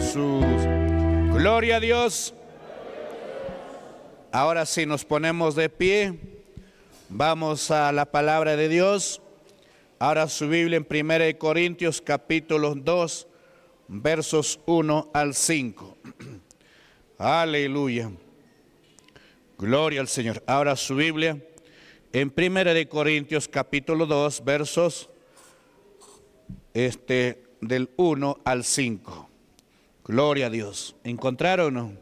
Jesús. Gloria a Dios. Ahora si nos ponemos de pie, vamos a la palabra de Dios. Ahora su Biblia en 1 Corintios capítulo 2, versos 1 al 5. Aleluya. Gloria al Señor. Ahora su Biblia en 1 Corintios capítulo 2, versos este, del 1 al 5. Gloria a Dios. ¿Encontraron o no?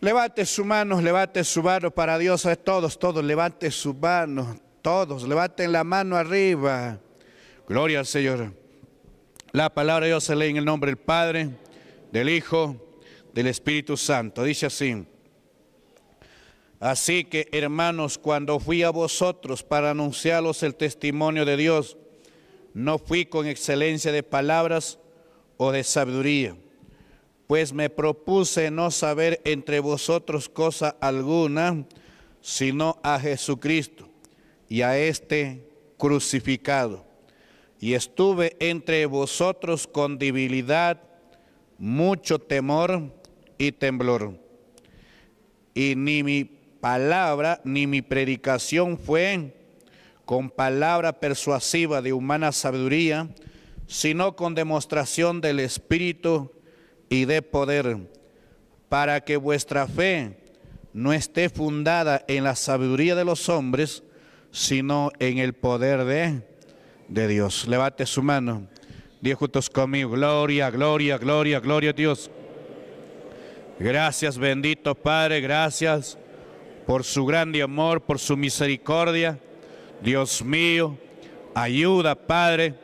Levante su manos, levante su mano para Dios, todos, todos, levante su mano todos, levanten la mano arriba. Gloria al Señor. La palabra de Dios se lee en el nombre del Padre, del Hijo, del Espíritu Santo. Dice así. Así que, hermanos, cuando fui a vosotros para anunciaros el testimonio de Dios, no fui con excelencia de palabras, o de sabiduría, pues me propuse no saber entre vosotros cosa alguna, sino a Jesucristo y a este crucificado. Y estuve entre vosotros con debilidad, mucho temor y temblor. Y ni mi palabra ni mi predicación fue con palabra persuasiva de humana sabiduría, sino con demostración del Espíritu y de poder, para que vuestra fe no esté fundada en la sabiduría de los hombres, sino en el poder de, de Dios. Levante su mano. Dios juntos conmigo. Gloria, gloria, gloria, gloria a Dios. Gracias, bendito Padre, gracias por su grande amor, por su misericordia. Dios mío, ayuda, Padre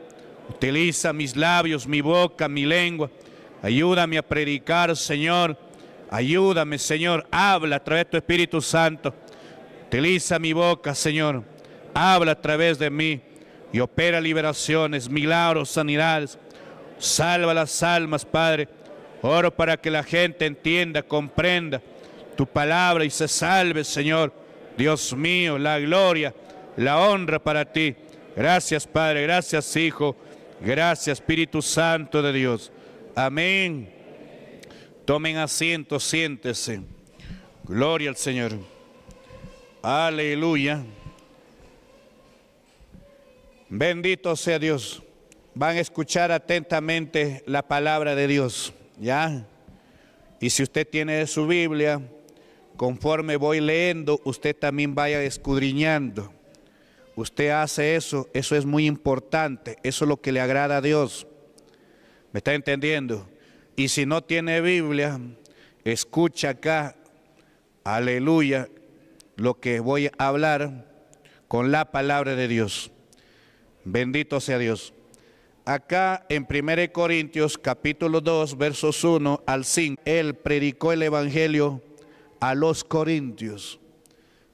Utiliza mis labios, mi boca, mi lengua. Ayúdame a predicar, Señor. Ayúdame, Señor. Habla a través de tu Espíritu Santo. Utiliza mi boca, Señor. Habla a través de mí y opera liberaciones, milagros, sanidades. Salva las almas, Padre. Oro para que la gente entienda, comprenda tu palabra y se salve, Señor. Dios mío, la gloria, la honra para ti. Gracias, Padre. Gracias, Hijo. Gracias, Espíritu Santo de Dios. Amén. Tomen asiento, siéntese. Gloria al Señor. Aleluya. Bendito sea Dios. Van a escuchar atentamente la palabra de Dios. ¿Ya? Y si usted tiene su Biblia, conforme voy leyendo, usted también vaya escudriñando usted hace eso, eso es muy importante, eso es lo que le agrada a Dios. ¿Me está entendiendo? Y si no tiene Biblia, escucha acá, aleluya, lo que voy a hablar con la palabra de Dios. Bendito sea Dios. Acá en 1 Corintios capítulo 2 versos 1 al 5, Él predicó el Evangelio a los Corintios.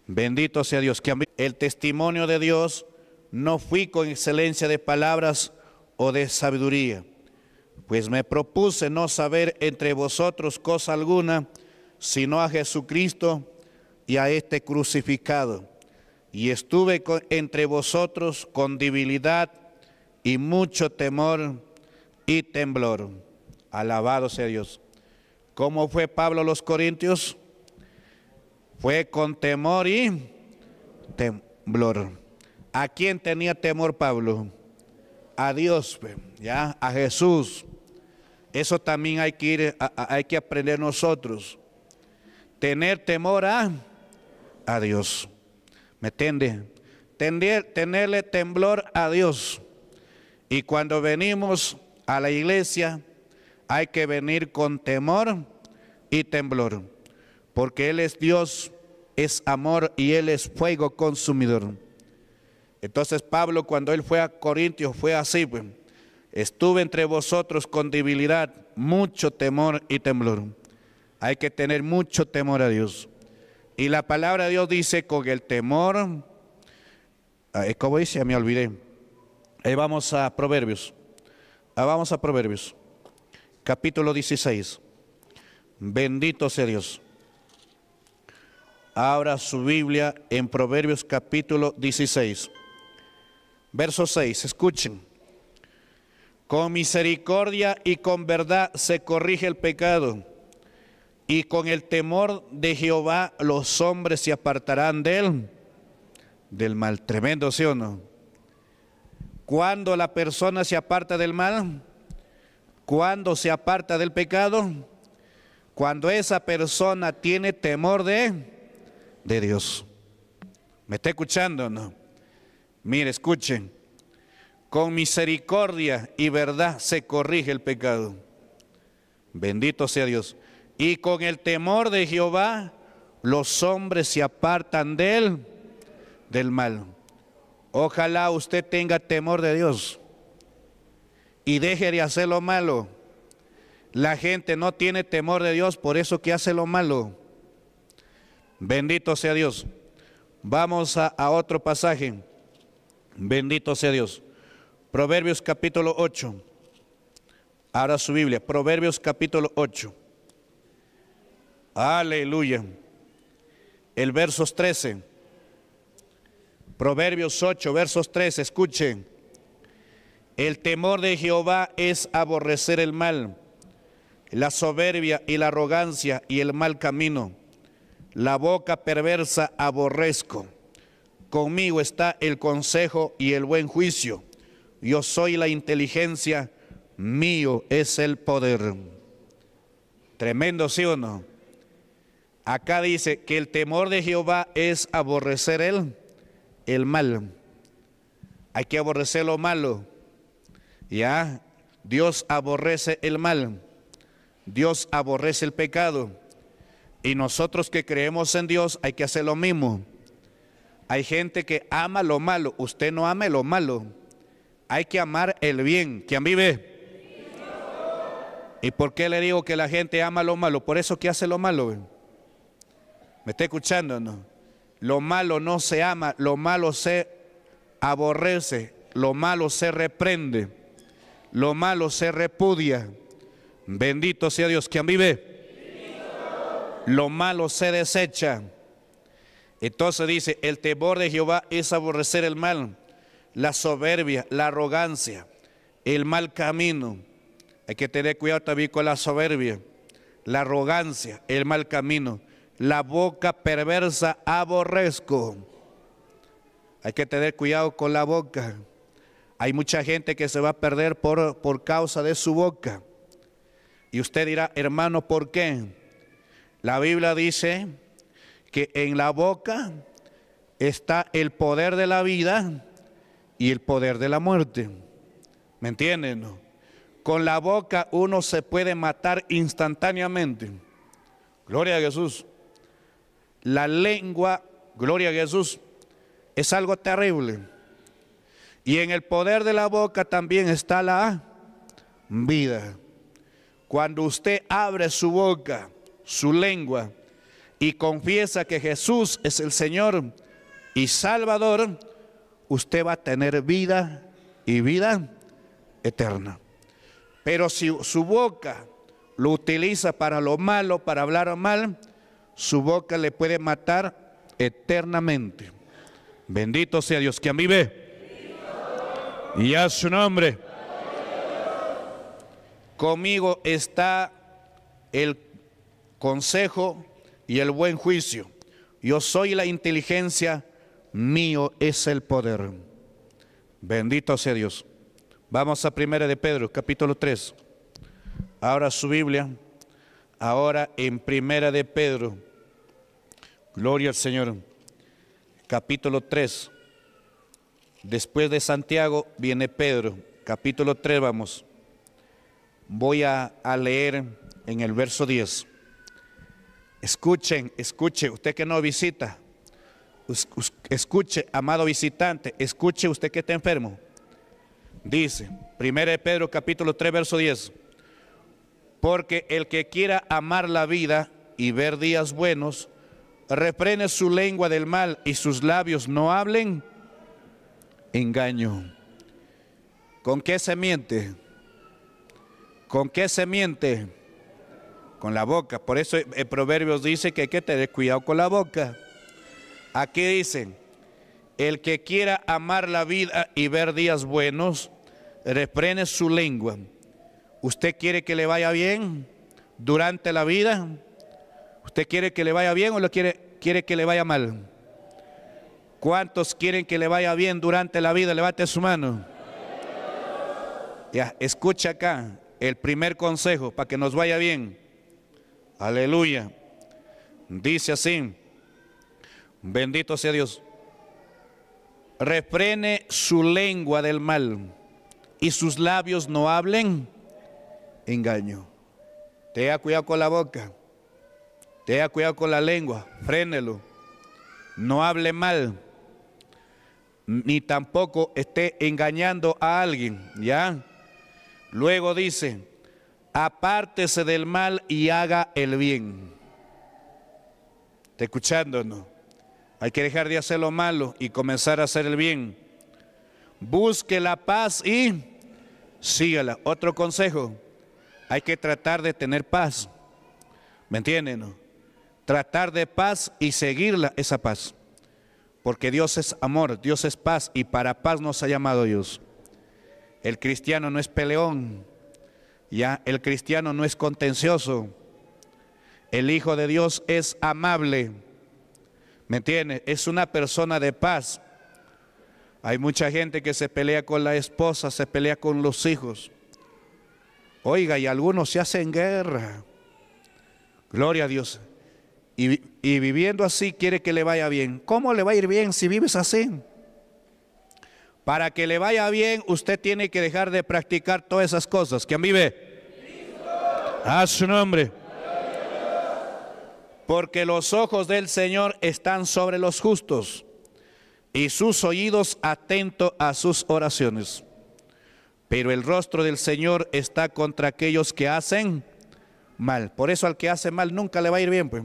Bendito sea Dios. Que el testimonio de Dios no fui con excelencia de palabras o de sabiduría, pues me propuse no saber entre vosotros cosa alguna, sino a Jesucristo y a este crucificado. Y estuve entre vosotros con debilidad y mucho temor y temblor. Alabado sea Dios. ¿Cómo fue Pablo los Corintios? Fue con temor y temblor. ¿A quién tenía temor Pablo? A Dios, ya, a Jesús. Eso también hay que, hay que aprender nosotros. Tener temor a, Dios. ¿Me entiende? tenerle temblor a Dios. Y cuando venimos a la iglesia, hay que venir con temor y temblor. Porque Él es Dios es amor y Él es fuego consumidor. Entonces Pablo cuando él fue a Corintios fue así, pues, estuve entre vosotros con debilidad, mucho temor y temblor. Hay que tener mucho temor a Dios. Y la palabra de Dios dice con el temor, ah, como dice? Me olvidé. Ahí vamos a Proverbios. Ah, vamos a Proverbios. Capítulo 16. Bendito sea Dios abra su Biblia en Proverbios capítulo 16. Verso 6, escuchen. Con misericordia y con verdad se corrige el pecado, y con el temor de Jehová los hombres se apartarán de él, del mal. Tremendo, ¿sí o no? Cuando la persona se aparta del mal, cuando se aparta del pecado, cuando esa persona tiene temor de de Dios. ¿Me está escuchando o no? Mire, escuchen. Con misericordia y verdad se corrige el pecado. Bendito sea Dios. Y con el temor de Jehová los hombres se apartan de él, del mal. Ojalá usted tenga temor de Dios y deje de hacer lo malo. La gente no tiene temor de Dios, por eso que hace lo malo. Bendito sea Dios. Vamos a, otro pasaje. Bendito sea Dios. Proverbios capítulo 8. Ahora su Biblia. Proverbios capítulo 8. Aleluya. El versos 13. Proverbios 8, versos 13. Escuchen. El temor de Jehová es aborrecer el mal, la soberbia y la arrogancia y el mal camino la boca perversa aborrezco. Conmigo está el consejo y el buen juicio. Yo soy la inteligencia, mío es el poder. Tremendo, ¿sí o no? Acá dice que el temor de Jehová es aborrecer el mal. Hay que aborrecer lo malo. Ya, Dios aborrece el mal. Dios aborrece el pecado. Y nosotros que creemos en Dios hay que hacer lo mismo. Hay gente que ama lo malo, usted no ame lo malo. Hay que amar el bien. ¿Quién vive? ¿Y por qué le digo que la gente ama lo malo? Por eso que hace lo malo. ¿Me está escuchando? No? Lo malo no se ama, lo malo se aborrece, lo malo se reprende, lo malo se repudia. Bendito sea Dios. ¿Quién vive? lo malo se desecha. Entonces dice, el temor de Jehová es aborrecer el mal, la soberbia, la arrogancia, el mal camino. Hay que tener cuidado también con la soberbia, la arrogancia, el mal camino. La boca perversa aborrezco. Hay que tener cuidado con la boca. Hay mucha gente que se va a perder por, por causa de su boca. Y usted dirá, hermano, ¿por qué? La Biblia dice que en la boca está el poder de la vida y el poder de la muerte. ¿Me entienden? Con la boca uno se puede matar instantáneamente. Gloria a Jesús. La lengua, gloria a Jesús, es algo terrible. Y en el poder de la boca también está la vida. Cuando usted abre su boca su lengua y confiesa que Jesús es el Señor y Salvador, usted va a tener vida y vida eterna. Pero si su boca lo utiliza para lo malo, para hablar mal, su boca le puede matar eternamente. Bendito sea Dios, quien vive. Y a su nombre. Conmigo está el consejo y el buen juicio. Yo soy la inteligencia, mío es el poder. Bendito sea Dios. Vamos a Primera de Pedro, capítulo 3. Ahora su Biblia, ahora en Primera de Pedro. Gloria al Señor. Capítulo 3. Después de Santiago viene Pedro. Capítulo 3 vamos. Voy a, leer en el verso 10. Escuchen, escuche, usted que no visita, escuche, amado visitante, escuche usted que está enfermo. Dice, 1 Pedro capítulo 3, verso 10, porque el que quiera amar la vida y ver días buenos, reprene su lengua del mal y sus labios no hablen engaño. ¿Con qué se miente? ¿Con qué se miente? con la boca. Por eso el eh, eh, Proverbios dice que hay que tener cuidado con la boca. Aquí dice, el que quiera amar la vida y ver días buenos, reprene su lengua. ¿Usted quiere que le vaya bien durante la vida? ¿Usted quiere que le vaya bien o lo quiere, quiere que le vaya mal? ¿Cuántos quieren que le vaya bien durante la vida? Levante su mano. Ya, escucha acá el primer consejo para que nos vaya bien Aleluya. Dice así, bendito sea Dios. Refrene su lengua del mal y sus labios no hablen engaño. Tenga cuidado con la boca, tenga cuidado con la lengua, frénelo. No hable mal, ni tampoco esté engañando a alguien, ¿ya? Luego dice, apártese del mal y haga el bien. ¿Está escuchándonos? Hay que dejar de hacer lo malo y comenzar a hacer el bien. Busque la paz y sígala. Otro consejo, hay que tratar de tener paz. ¿Me entienden? Tratar de paz y seguirla, esa paz. Porque Dios es amor, Dios es paz y para paz nos ha llamado Dios. El cristiano no es peleón, ya, el cristiano no es contencioso. El Hijo de Dios es amable. ¿Me entiendes? Es una persona de paz. Hay mucha gente que se pelea con la esposa, se pelea con los hijos. Oiga, y algunos se hacen guerra. Gloria a Dios. Y, y viviendo así quiere que le vaya bien. ¿Cómo le va a ir bien si vives así? Para que le vaya bien, usted tiene que dejar de practicar todas esas cosas. ¿Quién vive? A su nombre. Porque los ojos del Señor están sobre los justos y sus oídos atentos a sus oraciones. Pero el rostro del Señor está contra aquellos que hacen mal. Por eso al que hace mal nunca le va a ir bien. Pues.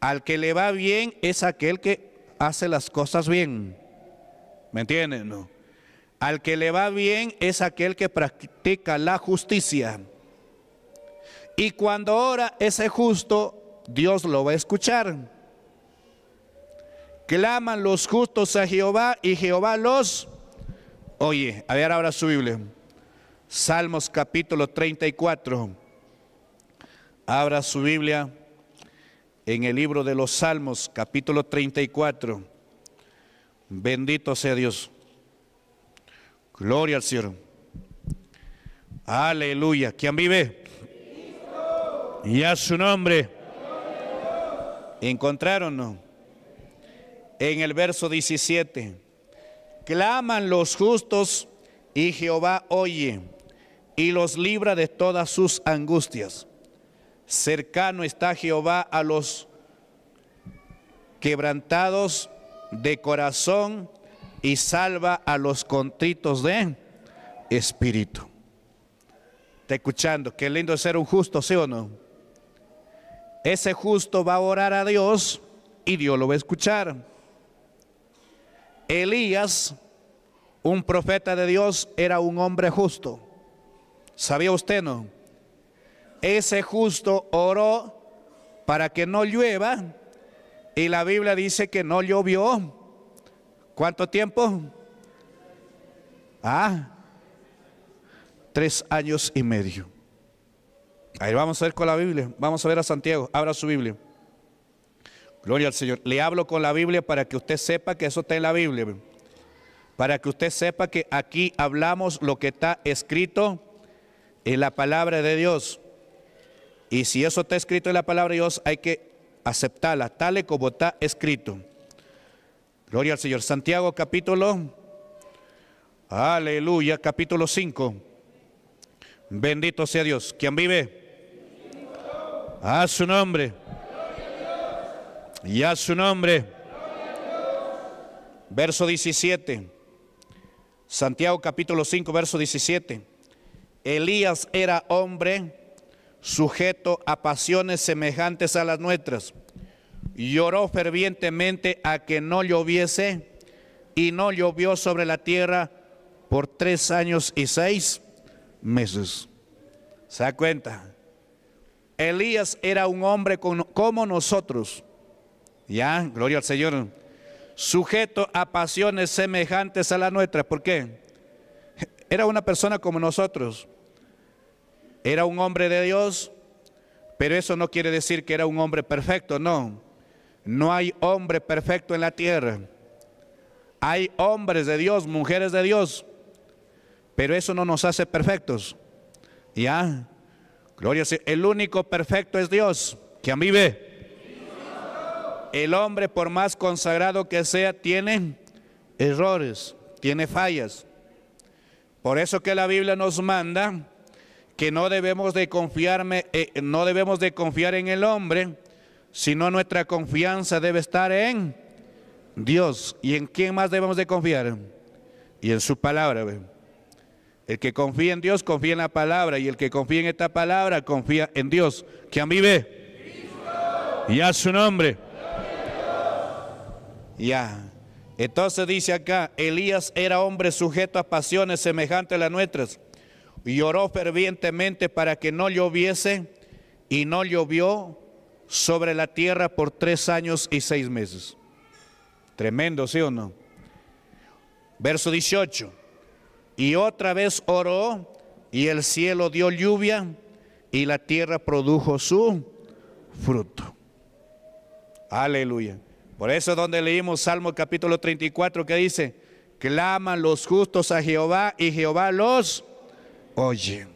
Al que le va bien es aquel que hace las cosas bien. ¿Me entienden? No. Al que le va bien es aquel que practica la justicia. Y cuando ora ese justo, Dios lo va a escuchar. Claman los justos a Jehová y Jehová los... Oye, a ver ahora su Biblia. Salmos capítulo 34. Abra su Biblia en el libro de los Salmos capítulo 34. Bendito sea Dios. Gloria al Señor. Aleluya. ¿Quién vive? Y a su nombre. ¿Encontraron? En el verso 17. Claman los justos y Jehová oye y los libra de todas sus angustias. Cercano está Jehová a los quebrantados de corazón y salva a los contritos de espíritu. Te escuchando, qué lindo ser un justo, ¿sí o no? Ese justo va a orar a Dios y Dios lo va a escuchar. Elías, un profeta de Dios, era un hombre justo. ¿Sabía usted no? Ese justo oró para que no llueva y la Biblia dice que no llovió. ¿Cuánto tiempo? Ah, tres años y medio. Ahí vamos a ver con la Biblia. Vamos a ver a Santiago. Abra su Biblia. Gloria al Señor. Le hablo con la Biblia para que usted sepa que eso está en la Biblia. Para que usted sepa que aquí hablamos lo que está escrito en la palabra de Dios. Y si eso está escrito en la palabra de Dios, hay que aceptala tal como está escrito. Gloria al Señor. Santiago capítulo, aleluya, capítulo 5. Bendito sea Dios. ¿Quién vive? A su nombre. Y a su nombre. Verso 17. Santiago capítulo 5, verso 17. Elías era hombre sujeto a pasiones semejantes a las nuestras. Lloró fervientemente a que no lloviese y no llovió sobre la tierra por tres años y seis meses. ¿Se da cuenta? Elías era un hombre como nosotros. Ya, gloria al Señor. Sujeto a pasiones semejantes a las nuestras. ¿Por qué? Era una persona como nosotros. Era un hombre de Dios, pero eso no quiere decir que era un hombre perfecto, no. No hay hombre perfecto en la tierra. Hay hombres de Dios, mujeres de Dios, pero eso no nos hace perfectos. ¿Ya? Gloria a El único perfecto es Dios, que vive? El hombre, por más consagrado que sea, tiene errores, tiene fallas. Por eso que la Biblia nos manda que no debemos de, confiarme, eh, no debemos de confiar en el hombre, sino nuestra confianza debe estar en Dios. ¿Y en quién más debemos de confiar? Y en su palabra. El que confía en Dios, confía en la palabra. Y el que confía en esta palabra, confía en Dios. Que vive Y a su nombre. Ya. Entonces dice acá, Elías era hombre sujeto a pasiones semejantes a las nuestras y oró fervientemente para que no lloviese y no llovió sobre la tierra por tres años y seis meses. Tremendo, ¿sí o no? Verso 18. Y otra vez oró y el cielo dio lluvia y la tierra produjo su fruto. Aleluya. Por eso es donde leímos Salmo capítulo 34 que dice, claman los justos a Jehová y Jehová los oye.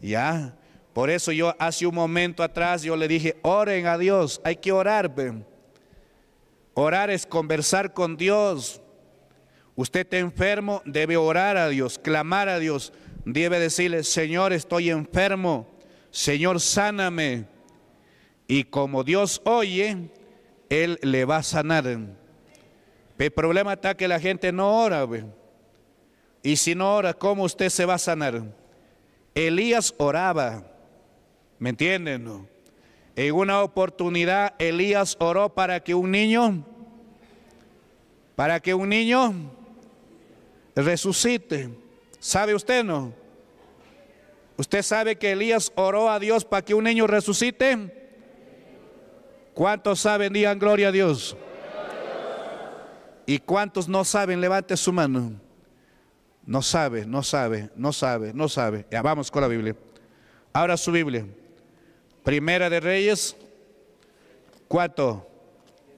¿Ya? Por eso yo hace un momento atrás yo le dije, oren a Dios, hay que orar. Orar es conversar con Dios. Usted está enfermo, debe orar a Dios, clamar a Dios. Debe decirle, Señor, estoy enfermo. Señor, sáname. Y como Dios oye, Él le va a sanar. El problema está que la gente no ora. ven y si no ora, ¿cómo usted se va a sanar? Elías oraba, ¿me entienden? En una oportunidad Elías oró para que un niño, para que un niño resucite. ¿Sabe usted no? ¿Usted sabe que Elías oró a Dios para que un niño resucite? ¿Cuántos saben? Digan gloria a Dios. ¿Y cuántos no saben? Levante su mano. No sabe, no sabe, no sabe, no sabe. Ya vamos con la Biblia. Ahora su Biblia. Primera de Reyes 4,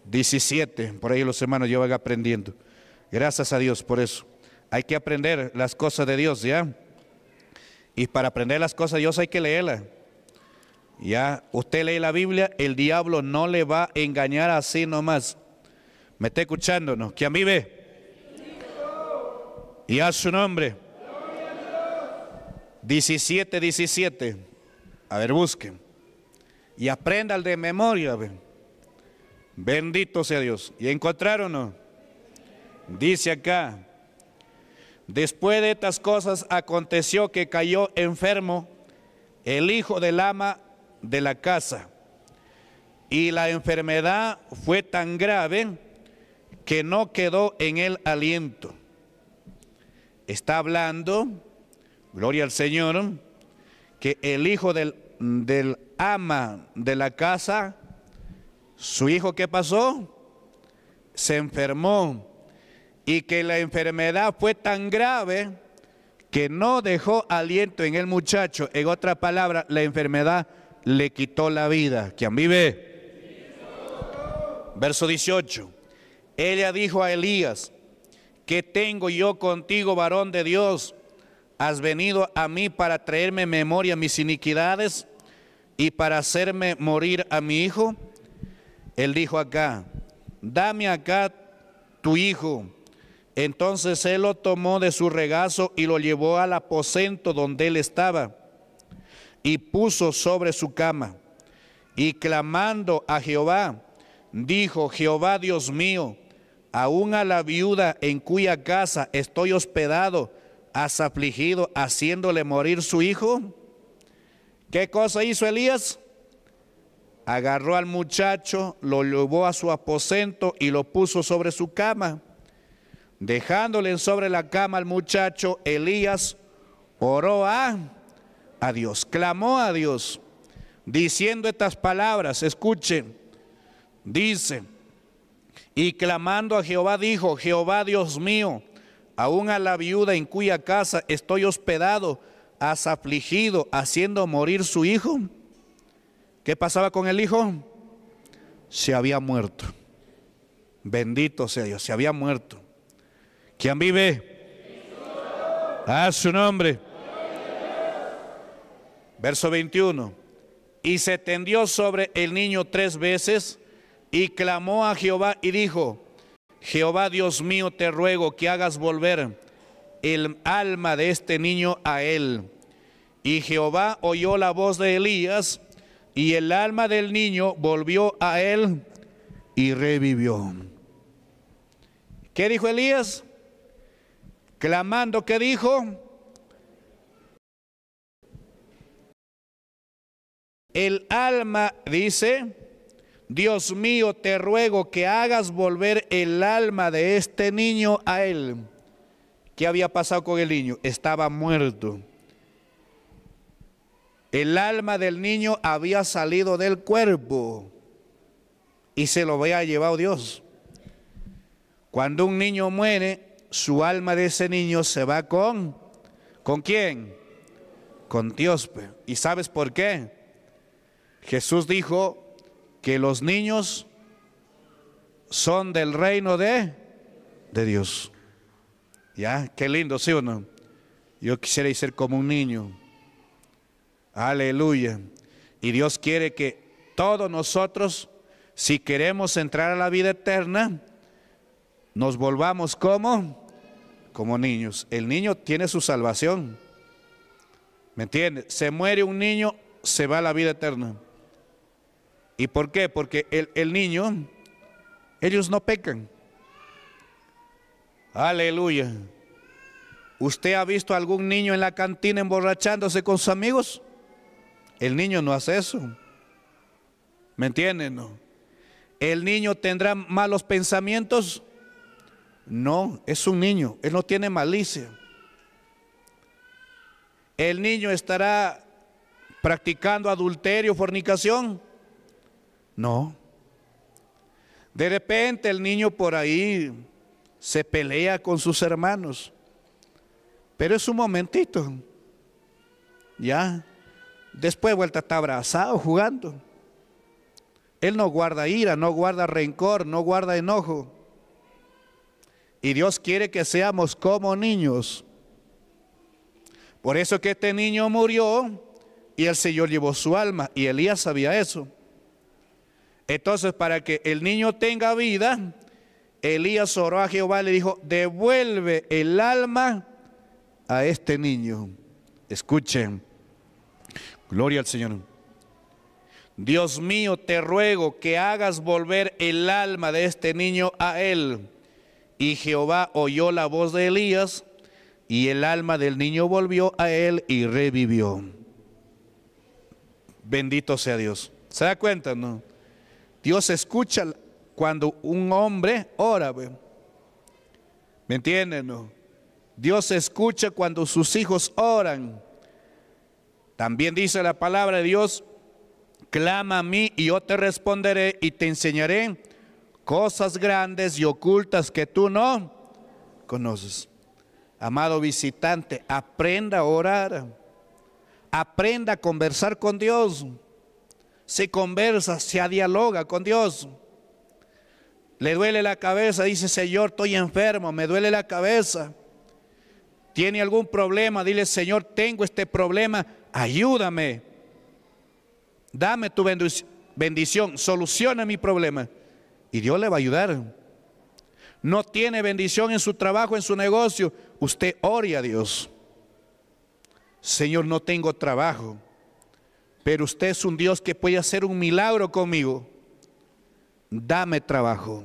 17. Por ahí los hermanos yo van aprendiendo. Gracias a Dios por eso. Hay que aprender las cosas de Dios, ¿ya? Y para aprender las cosas de Dios hay que leerlas. Ya, usted lee la Biblia, el diablo no le va a engañar así nomás. Me está escuchando, ¿no? mí ve y a su nombre. 17, 17. A ver, busquen. Y aprendan de memoria. Bendito sea Dios. ¿Y encontraron Dice acá. Después de estas cosas aconteció que cayó enfermo el hijo del ama de la casa. Y la enfermedad fue tan grave que no quedó en él aliento está hablando, gloria al Señor, que el hijo del, del ama de la casa, su hijo que pasó, se enfermó y que la enfermedad fue tan grave que no dejó aliento en el muchacho. En otra palabra, la enfermedad le quitó la vida. ¿Quién vive? Verso 18. Ella dijo a Elías, ¿Qué tengo yo contigo, varón de Dios? ¿Has venido a mí para traerme memoria mis iniquidades y para hacerme morir a mi hijo? Él dijo acá, dame acá tu hijo. Entonces él lo tomó de su regazo y lo llevó al aposento donde él estaba y puso sobre su cama. Y clamando a Jehová, dijo, Jehová Dios mío, aún a la viuda en cuya casa estoy hospedado, has afligido haciéndole morir su hijo? ¿Qué cosa hizo Elías? Agarró al muchacho, lo llevó a su aposento y lo puso sobre su cama. Dejándole sobre la cama al muchacho, Elías oró a, Dios, clamó a Dios, diciendo estas palabras, escuche, dice, y clamando a Jehová dijo, Jehová Dios mío, aún a la viuda en cuya casa estoy hospedado, has afligido haciendo morir su hijo. ¿Qué pasaba con el hijo? Se había muerto. Bendito sea Dios, se había muerto. ¿Quién vive? A su nombre. Verso 21. Y se tendió sobre el niño tres veces y clamó a Jehová y dijo, Jehová Dios mío, te ruego que hagas volver el alma de este niño a él. Y Jehová oyó la voz de Elías, y el alma del niño volvió a él y revivió. ¿Qué dijo Elías? Clamando, ¿qué dijo? El alma, dice, Dios mío, te ruego que hagas volver el alma de este niño a él. ¿Qué había pasado con el niño? Estaba muerto. El alma del niño había salido del cuerpo y se lo había llevado Dios. Cuando un niño muere, su alma de ese niño se va con ¿con quién? Con Dios. ¿Y sabes por qué? Jesús dijo, que los niños son del reino de, de Dios. Ya, qué lindo, ¿sí o no? Yo quisiera ser como un niño. Aleluya. Y Dios quiere que todos nosotros, si queremos entrar a la vida eterna, nos volvamos como como niños. El niño tiene su salvación. ¿Me entiendes? Se muere un niño, se va a la vida eterna. ¿Y por qué? Porque el, niño, ellos no pecan. Aleluya. ¿Usted ha visto algún niño en la cantina emborrachándose con sus amigos? El niño no hace eso. ¿Me entienden? No? ¿El niño tendrá malos pensamientos? No, es un niño, él no tiene malicia. ¿El niño estará practicando adulterio, fornicación? No. De repente el niño por ahí se pelea con sus hermanos. Pero es un momentito. Ya. Después vuelta está abrazado jugando. Él no guarda ira, no guarda rencor, no guarda enojo. Y Dios quiere que seamos como niños. Por eso que este niño murió y el Señor llevó su alma. Y Elías sabía eso. Entonces, para que el niño tenga vida, Elías oró a Jehová y le dijo, devuelve el alma a este niño. Escuchen, gloria al Señor. Dios mío, te ruego que hagas volver el alma de este niño a él. Y Jehová oyó la voz de Elías y el alma del niño volvió a él y revivió. Bendito sea Dios. ¿Se da cuenta, no? Dios escucha cuando un hombre ora. ¿Me entienden? Dios escucha cuando sus hijos oran. También dice la palabra de Dios, clama a mí y yo te responderé y te enseñaré cosas grandes y ocultas que tú no conoces. Amado visitante, aprenda a orar, aprenda a conversar con Dios se conversa, se dialoga con Dios. Le duele la cabeza, dice Señor, estoy enfermo, me duele la cabeza. Tiene algún problema, dile Señor, tengo este problema, ayúdame. Dame tu bendición, soluciona mi problema. Y Dios le va a ayudar. No tiene bendición en su trabajo, en su negocio. Usted ore a Dios. Señor, no tengo trabajo pero usted es un Dios que puede hacer un milagro conmigo. Dame trabajo.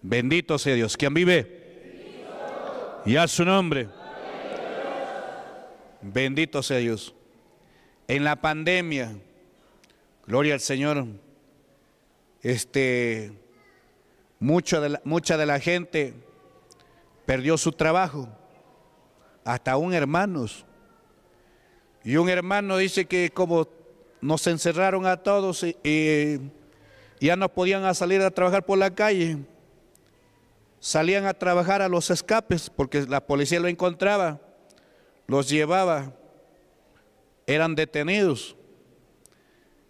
Bendito sea Dios. ¿Quién vive? Y a su nombre. Bendito sea Dios. En la pandemia, gloria al Señor, este, de mucha de la gente perdió su trabajo, hasta un hermanos. Y un hermano dice que como nos encerraron a todos y, ya no podían salir a trabajar por la calle. Salían a trabajar a los escapes porque la policía lo encontraba, los llevaba, eran detenidos.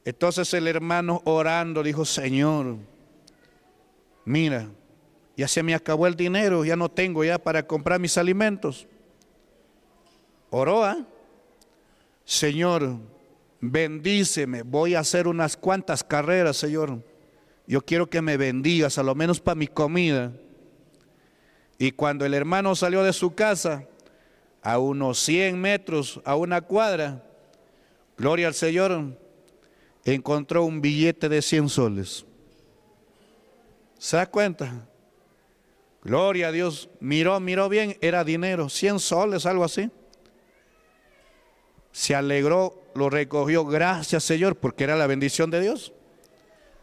Entonces el hermano orando dijo, Señor, mira, ya se me acabó el dinero, ya no tengo ya para comprar mis alimentos. Oroa. ¿ah? Señor, bendíceme, voy a hacer unas cuantas carreras, Señor. Yo quiero que me bendigas, a lo menos para mi comida. Y cuando el hermano salió de su casa, a unos 100 metros, a una cuadra, gloria al Señor, encontró un billete de 100 soles. ¿Se da cuenta? Gloria a Dios. Miró, miró bien, era dinero, 100 soles, algo así. Se alegró lo recogió, gracias Señor, porque era la bendición de Dios.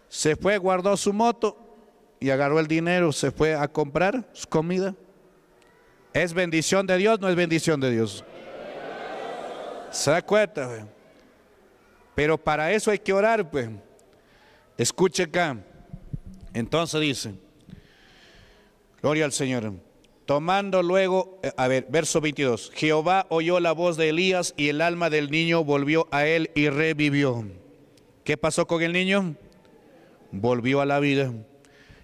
Se fue, guardó su moto y agarró el dinero, se fue a comprar su comida. ¿Es bendición de Dios? No es bendición de Dios. ¿Se da cuenta? Pero para eso hay que orar, pues. Escuche acá. Entonces dice, gloria al Señor. Tomando luego, eh, a ver, verso 22, Jehová oyó la voz de Elías y el alma del niño volvió a él y revivió. ¿Qué pasó con el niño? Volvió a la vida.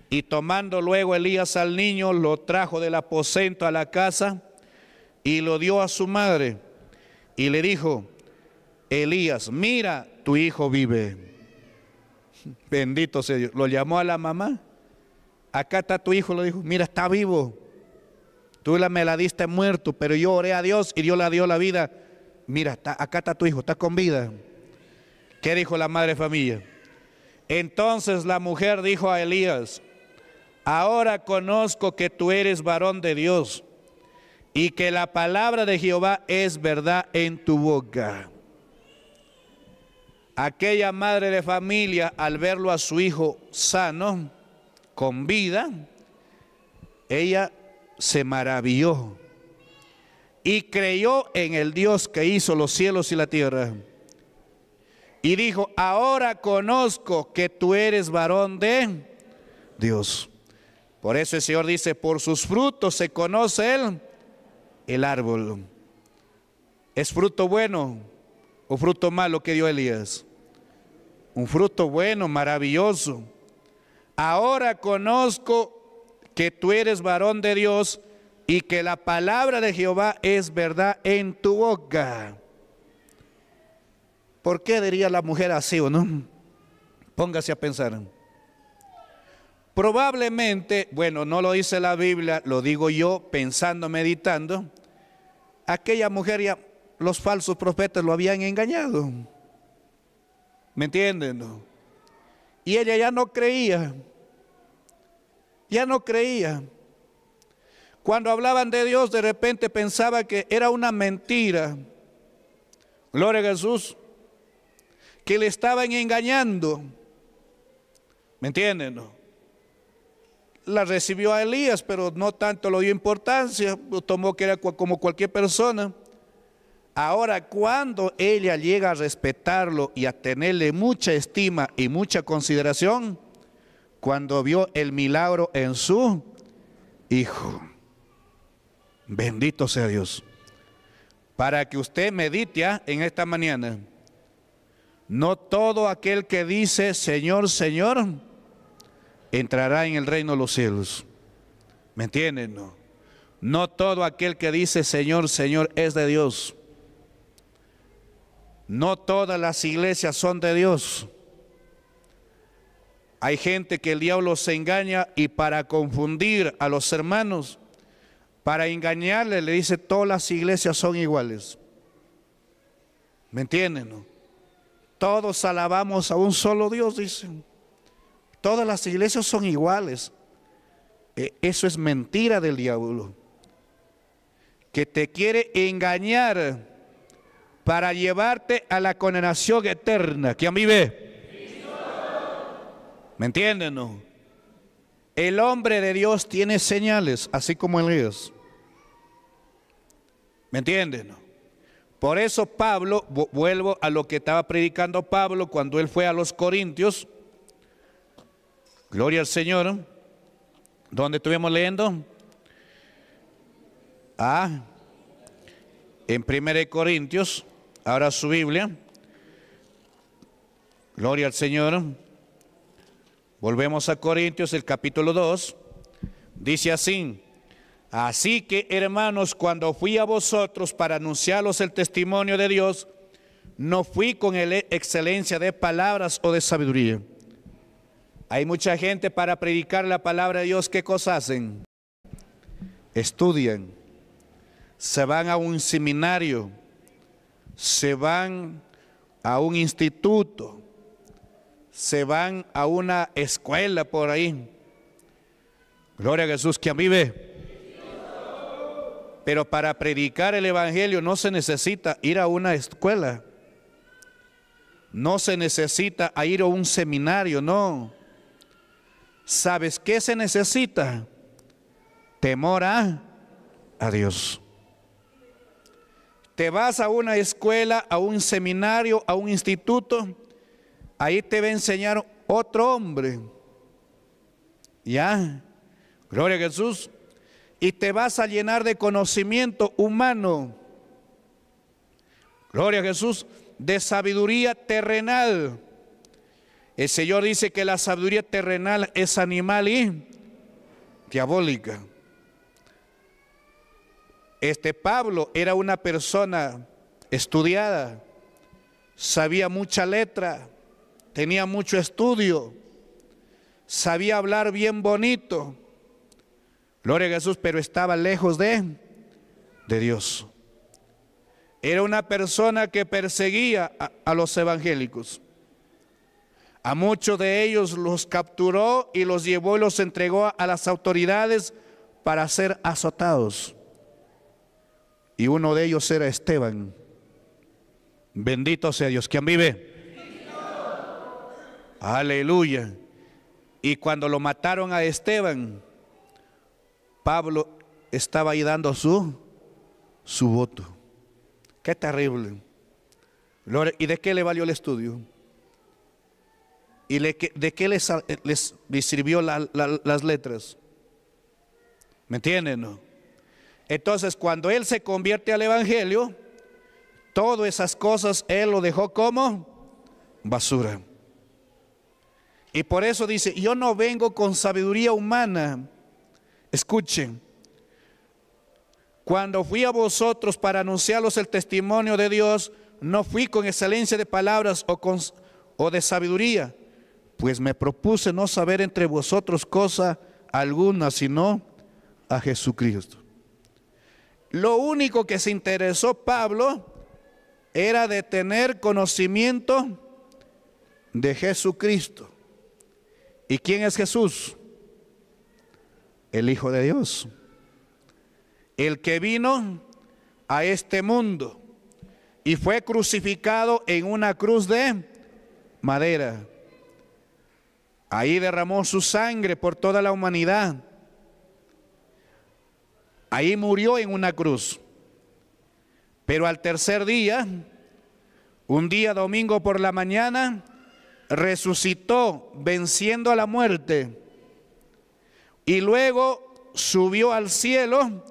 Y tomando luego Elías al niño, lo trajo del aposento a la casa y lo dio a su madre. Y le dijo, Elías, mira, tu hijo vive. Bendito sea Dios. Lo llamó a la mamá. Acá está tu hijo, lo dijo, mira, está vivo. Tú la, me la diste muerto, pero yo oré a Dios y Dios la dio la vida. Mira, acá está tu hijo, está con vida. ¿Qué dijo la madre familia? Entonces la mujer dijo a Elías, ahora conozco que tú eres varón de Dios y que la palabra de Jehová es verdad en tu boca. Aquella madre de familia, al verlo a su hijo sano, con vida, ella se maravilló y creyó en el Dios que hizo los cielos y la tierra. Y dijo, ahora conozco que tú eres varón de Dios. Por eso el Señor dice, por sus frutos se conoce el, el árbol. ¿Es fruto bueno o fruto malo que dio Elías? Un fruto bueno, maravilloso. Ahora conozco que tú eres varón de Dios y que la palabra de Jehová es verdad en tu boca. ¿Por qué diría la mujer así o no? Póngase a pensar. Probablemente, bueno, no lo dice la Biblia, lo digo yo pensando, meditando, aquella mujer ya, los falsos profetas lo habían engañado. ¿Me entienden? Y ella ya no creía ya no creía. Cuando hablaban de Dios, de repente pensaba que era una mentira. Gloria a Jesús, que le estaban engañando. ¿Me entienden? La recibió a Elías, pero no tanto le dio importancia, tomó que era como cualquier persona. Ahora, cuando ella llega a respetarlo y a tenerle mucha estima y mucha consideración, cuando vio el milagro en su hijo. Bendito sea Dios. Para que usted medite ah, en esta mañana. No todo aquel que dice Señor, Señor, entrará en el reino de los cielos. ¿Me entienden? No. No todo aquel que dice Señor, Señor es de Dios. No todas las iglesias son de Dios. Hay gente que el diablo se engaña y para confundir a los hermanos, para engañarle, le dice, todas las iglesias son iguales. ¿Me entienden? Todos alabamos a un solo Dios, dicen. Todas las iglesias son iguales. E, eso es mentira del diablo. Que te quiere engañar para llevarte a la condenación eterna. mí vive? ¿Me entienden? No? El hombre de Dios tiene señales, así como elías. ¿Me entienden? Por eso Pablo, vuelvo a lo que estaba predicando Pablo cuando él fue a los Corintios, gloria al Señor, ¿dónde estuvimos leyendo? Ah, en 1 Corintios, ahora su Biblia, gloria al Señor, Volvemos a Corintios, el capítulo 2. Dice así, así que hermanos, cuando fui a vosotros para anunciaros el testimonio de Dios, no fui con excelencia de palabras o de sabiduría. Hay mucha gente para predicar la palabra de Dios, ¿qué cosas hacen? Estudian, se van a un seminario, se van a un instituto, se van a una escuela por ahí. Gloria a Jesús que a Pero para predicar el Evangelio no se necesita ir a una escuela. No se necesita ir a un seminario, no. ¿Sabes qué se necesita? Temor a Dios. Te vas a una escuela, a un seminario, a un instituto ahí te va a enseñar otro hombre. Ya, gloria a Jesús. Y te vas a llenar de conocimiento humano. Gloria a Jesús, de sabiduría terrenal. El Señor dice que la sabiduría terrenal es animal y diabólica. Este Pablo era una persona estudiada, sabía mucha letra, tenía mucho estudio, sabía hablar bien bonito. Gloria a Jesús, pero estaba lejos de, de Dios. Era una persona que perseguía a, los evangélicos. A muchos de ellos los capturó y los llevó y los entregó a las autoridades para ser azotados. Y uno de ellos era Esteban. Bendito sea Dios. quien vive? Aleluya. Y cuando lo mataron a Esteban, Pablo estaba ahí dando su, su voto. Qué terrible. ¿Y de qué le valió el estudio? ¿Y de qué les, sirvió las letras? ¿Me entienden? Entonces, cuando él se convierte al Evangelio, todas esas cosas él lo dejó como basura. Y por eso dice, yo no vengo con sabiduría humana. Escuchen, cuando fui a vosotros para anunciaros el testimonio de Dios, no fui con excelencia de palabras o, con, o de sabiduría, pues me propuse no saber entre vosotros cosa alguna, sino a Jesucristo. Lo único que se interesó Pablo era de tener conocimiento de Jesucristo. ¿Y quién es Jesús? El Hijo de Dios. El que vino a este mundo y fue crucificado en una cruz de madera. Ahí derramó su sangre por toda la humanidad. Ahí murió en una cruz. Pero al tercer día, un día domingo por la mañana, resucitó venciendo a la muerte y luego subió al cielo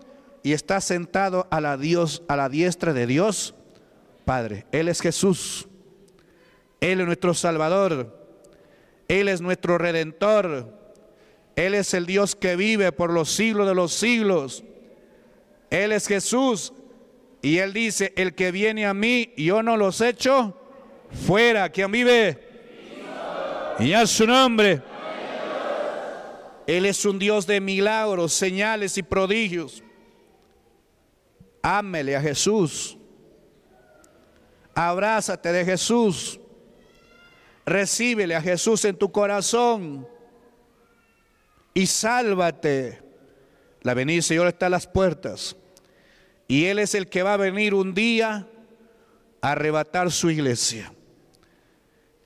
y está sentado a la, Dios, a la diestra de Dios Padre. Él es Jesús. Él es nuestro Salvador. Él es nuestro Redentor. Él es el Dios que vive por los siglos de los siglos. Él es Jesús. Y Él dice, el que viene a mí, yo no los echo fuera. ¿Quién vive? Y a su nombre. Él es un Dios de milagros, señales y prodigios. Ámele a Jesús. Abrázate de Jesús. Recíbele a Jesús en tu corazón. Y sálvate. La venida del Señor está a las puertas. Y Él es el que va a venir un día a arrebatar su iglesia.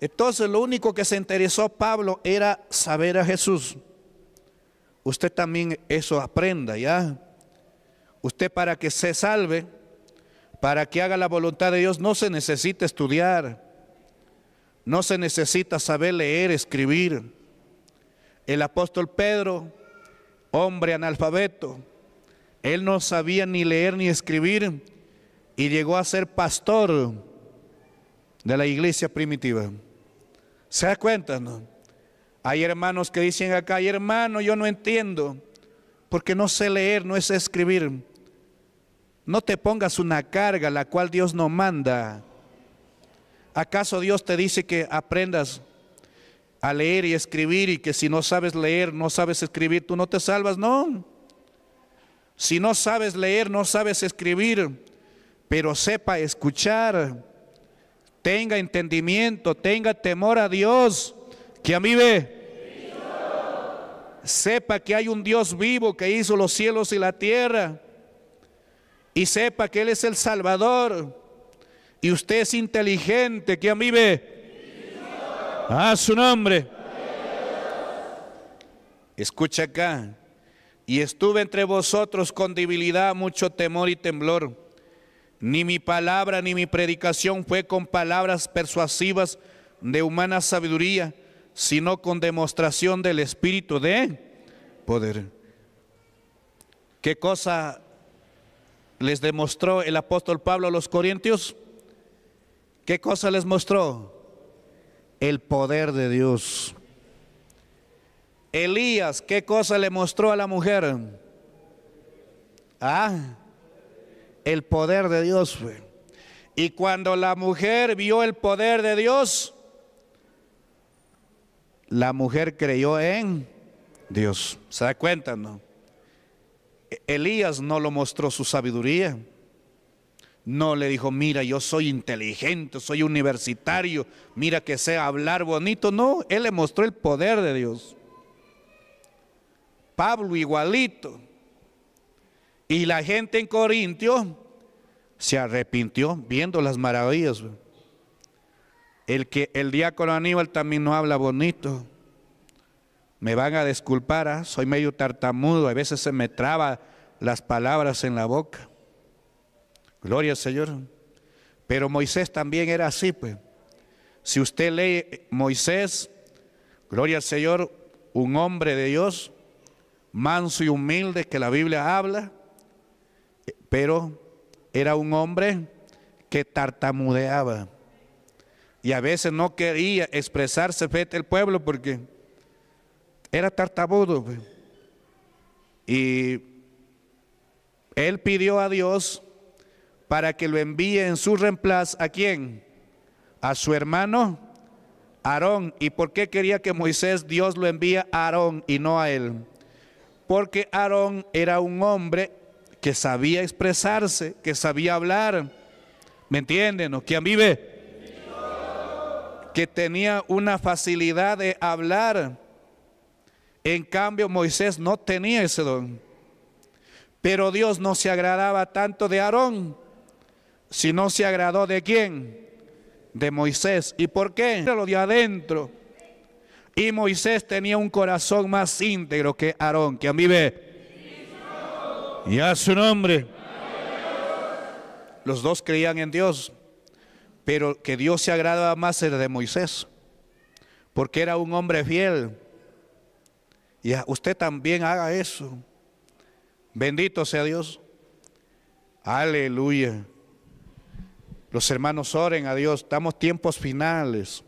Entonces lo único que se interesó Pablo era saber a Jesús. Usted también eso aprenda, ¿ya? Usted para que se salve, para que haga la voluntad de Dios, no se necesita estudiar, no se necesita saber leer, escribir. El apóstol Pedro, hombre analfabeto, él no sabía ni leer ni escribir y llegó a ser pastor de la iglesia primitiva. ¿Se da cuenta? No? Hay hermanos que dicen acá, hermano, yo no entiendo, porque no sé leer, no sé escribir. No te pongas una carga la cual Dios no manda. ¿Acaso Dios te dice que aprendas a leer y escribir y que si no sabes leer, no sabes escribir, tú no te salvas? No. Si no sabes leer, no sabes escribir, pero sepa escuchar tenga entendimiento, tenga temor a Dios, que a mí ve. Sepa que hay un Dios vivo que hizo los cielos y la tierra. Y sepa que Él es el Salvador. Y usted es inteligente, que a mí ve. A su nombre. Escucha acá. Y estuve entre vosotros con debilidad, mucho temor y temblor. Ni mi palabra ni mi predicación fue con palabras persuasivas de humana sabiduría, sino con demostración del Espíritu de poder. ¿Qué cosa les demostró el apóstol Pablo a los corintios? ¿Qué cosa les mostró? El poder de Dios. Elías, ¿qué cosa le mostró a la mujer? Ah, el poder de Dios. fue. Y cuando la mujer vio el poder de Dios, la mujer creyó en Dios. ¿Se da cuenta, no? E-, Elías no lo mostró su sabiduría. No le dijo, mira, yo soy inteligente, soy universitario, mira que sé hablar bonito. No, él le mostró el poder de Dios. Pablo igualito. Y la gente en Corintio se arrepintió viendo las maravillas. El que el diácono Aníbal también no habla bonito. Me van a disculpar, ¿ah? soy medio tartamudo, a veces se me traba las palabras en la boca. Gloria al Señor. Pero Moisés también era así, pues. Si usted lee Moisés, gloria al Señor, un hombre de Dios, manso y humilde que la Biblia habla, pero era un hombre que tartamudeaba. Y a veces no quería expresarse frente al pueblo porque era tartamudo. Pues. Y él pidió a Dios para que lo envíe en su reemplazo a quién? A su hermano Aarón. ¿Y por qué quería que Moisés Dios lo envía a Aarón y no a él? Porque Aarón era un hombre que sabía expresarse, que sabía hablar. ¿Me entienden? ¿O quién vive? Que tenía una facilidad de hablar. En cambio, Moisés no tenía ese don. Pero Dios no se agradaba tanto de Aarón, sino se agradó de quién? De Moisés. ¿Y por qué? Lo dio adentro. Y Moisés tenía un corazón más íntegro que Aarón. ¿Quién vive? y a su nombre. Los dos creían en Dios, pero que Dios se agradaba más el de Moisés, porque era un hombre fiel. Y usted también haga eso. Bendito sea Dios. Aleluya. Los hermanos oren a Dios. Estamos tiempos finales.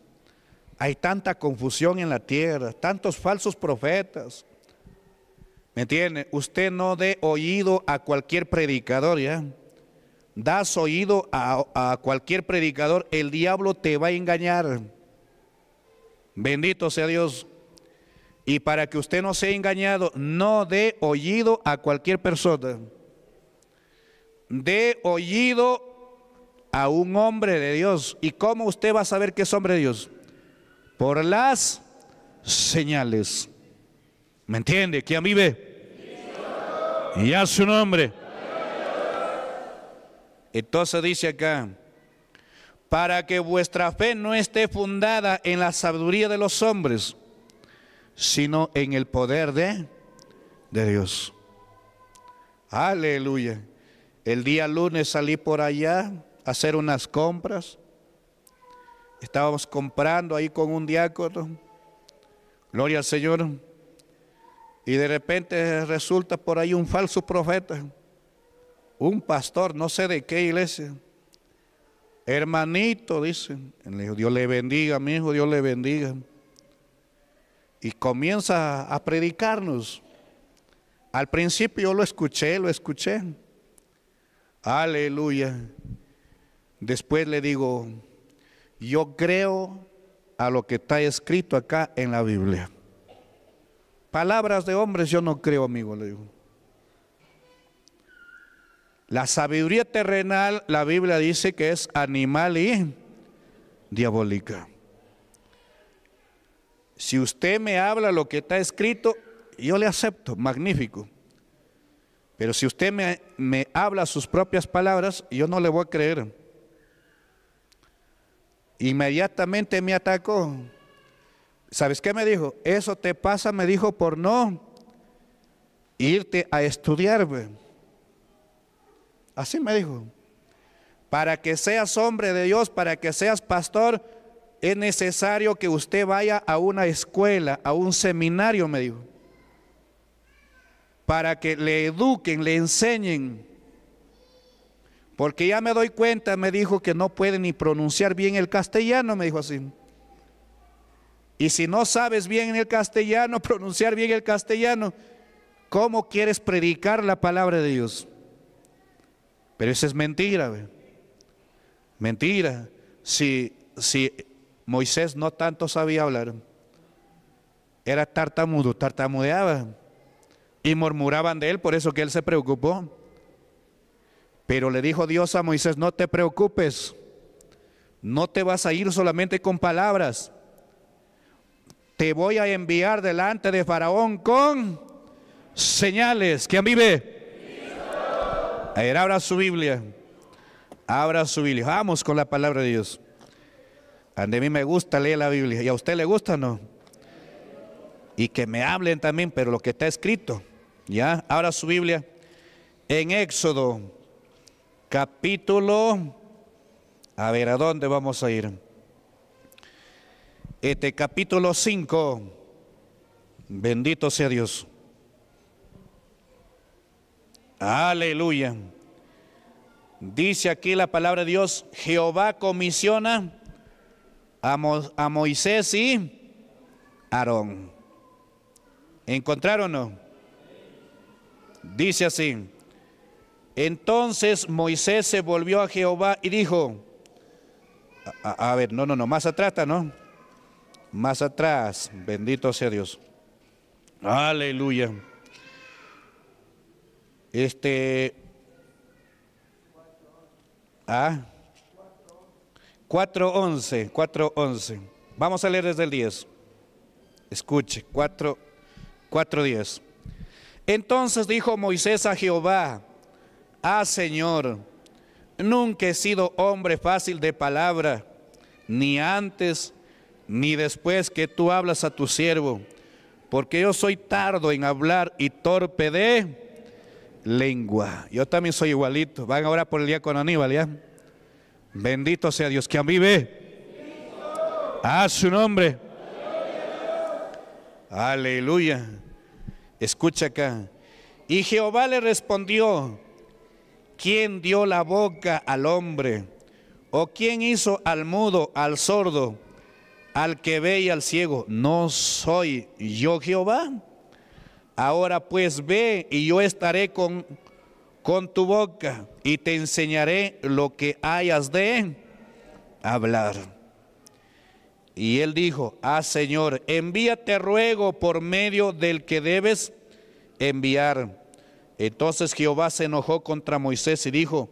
Hay tanta confusión en la tierra, tantos falsos profetas, ¿Me entiende? Usted no dé oído a cualquier predicador, ¿ya? Das oído a, cualquier predicador, el diablo te va a engañar. Bendito sea Dios. Y para que usted no sea engañado, no dé oído a cualquier persona. Dé oído a un hombre de Dios. ¿Y cómo usted va a saber que es hombre de Dios? Por las señales. ¿Me entiende? ¿Quién vive? Y a su nombre. Entonces dice acá, para que vuestra fe no esté fundada en la sabiduría de los hombres, sino en el poder de, de Dios. Aleluya. El día lunes salí por allá a hacer unas compras. Estábamos comprando ahí con un diácono. Gloria al Señor. Y de repente resulta por ahí un falso profeta, un pastor, no sé de qué iglesia. Hermanito, dice, Dios le bendiga, mi hijo, Dios le bendiga. Y comienza a predicarnos. Al principio yo lo escuché, lo escuché. Aleluya. Después le digo, yo creo a lo que está escrito acá en la Biblia. Palabras de hombres yo no creo, amigo, le digo. La sabiduría terrenal, la Biblia dice que es animal y diabólica. Si usted me habla lo que está escrito, yo le acepto, magnífico. Pero si usted me, me, habla sus propias palabras, yo no le voy a creer. Inmediatamente me atacó. ¿Sabes qué me dijo? Eso te pasa, me dijo, por no irte a estudiar. Así me dijo. Para que seas hombre de Dios, para que seas pastor, es necesario que usted vaya a una escuela, a un seminario, me dijo. Para que le eduquen, le enseñen. Porque ya me doy cuenta, me dijo que no puede ni pronunciar bien el castellano, me dijo así. Y si no sabes bien el castellano, pronunciar bien el castellano, ¿cómo quieres predicar la palabra de Dios? Pero eso es mentira, mentira. Si, si Moisés no tanto sabía hablar, era tartamudo, tartamudeaba y murmuraban de él, por eso que él se preocupó. Pero le dijo Dios a Moisés, no te preocupes, no te vas a ir solamente con palabras, te voy a enviar delante de Faraón con señales. ¿Quién vive? A ver, abra su Biblia. Abra su Biblia. Vamos con la palabra de Dios. A mí me gusta leer la Biblia. ¿Y a usted le gusta o no? Y que me hablen también, pero lo que está escrito. Ya, abra su Biblia. En Éxodo, capítulo. A ver, ¿a dónde vamos a ir? Este capítulo 5, bendito sea Dios. Aleluya. Dice aquí la palabra de Dios, Jehová comisiona a, Moisés y Aarón. ¿Encontraron o no? Dice así, entonces Moisés se volvió a Jehová y dijo, a, ver, no, no, no, más atrás, ¿no? más atrás. Bendito sea Dios. Aleluya. Este. Ah. 4.11, 4.11. Vamos a leer desde el 10. Escuche, 4, 4.10. Entonces dijo Moisés a Jehová, Ah Señor, nunca he sido hombre fácil de palabra, ni antes ni después que tú hablas a tu siervo, porque yo soy tardo en hablar y torpe de lengua. Yo también soy igualito. Van ahora por el día con Aníbal, ¿ya? Bendito sea Dios, que vive. A su nombre. Aleluya. Escucha acá. Y Jehová le respondió, ¿quién dio la boca al hombre? ¿O quién hizo al mudo, al sordo? al que ve y al ciego, ¿no soy yo Jehová? Ahora pues ve y yo estaré con, con tu boca y te enseñaré lo que hayas de hablar. Y él dijo, ah Señor, envíate ruego por medio del que debes enviar. Entonces Jehová se enojó contra Moisés y dijo,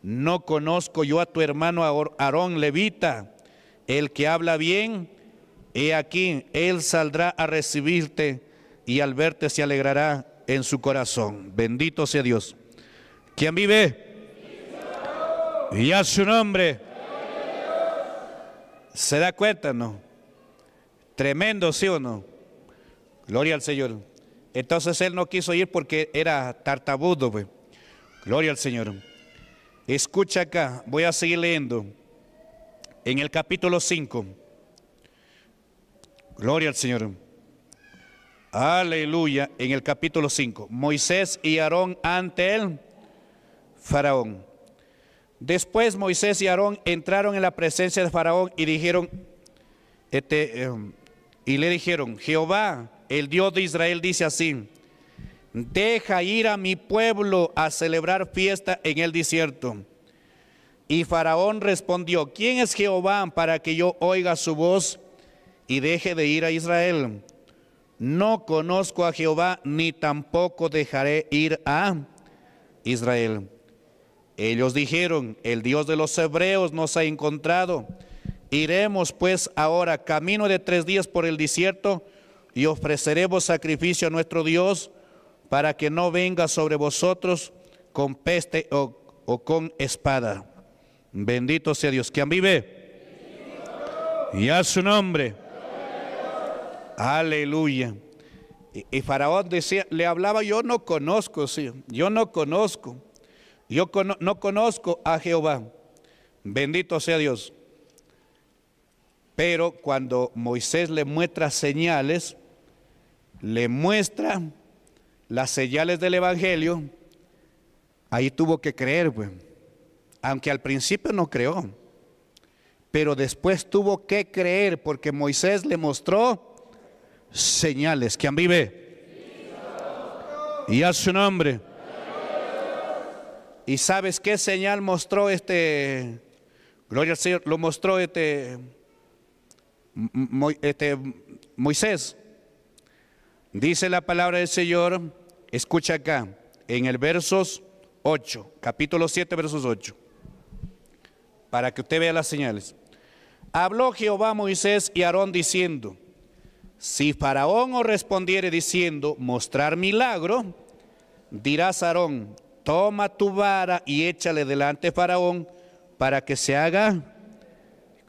no conozco yo a tu hermano Aarón levita el que habla bien, he aquí, él saldrá a recibirte y al verte se alegrará en su corazón. Bendito sea Dios. ¿Quién vive? Y a su nombre. ¿Se da cuenta, no? Tremendo, ¿sí o no? Gloria al Señor. Entonces él no quiso ir porque era tartabudo, pues. Gloria al Señor. Escucha acá, voy a seguir leyendo en el capítulo 5. Gloria al Señor. Aleluya. En el capítulo 5. Moisés y Aarón ante el faraón. Después Moisés y Aarón entraron en la presencia de Faraón y dijeron, este, em, y le dijeron, Jehová, el Dios de Israel, dice así, deja ir a mi pueblo a celebrar fiesta en el desierto y Faraón respondió, ¿quién es Jehová para que yo oiga su voz y deje de ir a Israel? No conozco a Jehová ni tampoco dejaré ir a Israel. Ellos dijeron, el Dios de los hebreos nos ha encontrado. Iremos pues ahora camino de tres días por el desierto y ofreceremos sacrificio a nuestro Dios para que no venga sobre vosotros con peste o, con espada. Bendito sea Dios. quien vive? Y a su nombre. Aleluya. Y, Faraón decía, le hablaba, yo no conozco, sí, yo no conozco. Yo no conozco a Jehová. Bendito sea Dios. Pero cuando Moisés le muestra señales, le muestra las señales del Evangelio, ahí tuvo que creer, pues aunque al principio no creó, pero después tuvo que creer porque Moisés le mostró señales. ¿Quién vive? Y a su nombre. ¿Y sabes qué señal mostró este? Gloria al Señor, lo mostró este, este Moisés. Dice la palabra del Señor, escucha acá, en el versos 8, capítulo 7, versos 8 para que usted vea las señales. Habló Jehová a Moisés y Aarón diciendo, si Faraón os respondiere diciendo, mostrar milagro, dirás Aarón, toma tu vara y échale delante Faraón para que se haga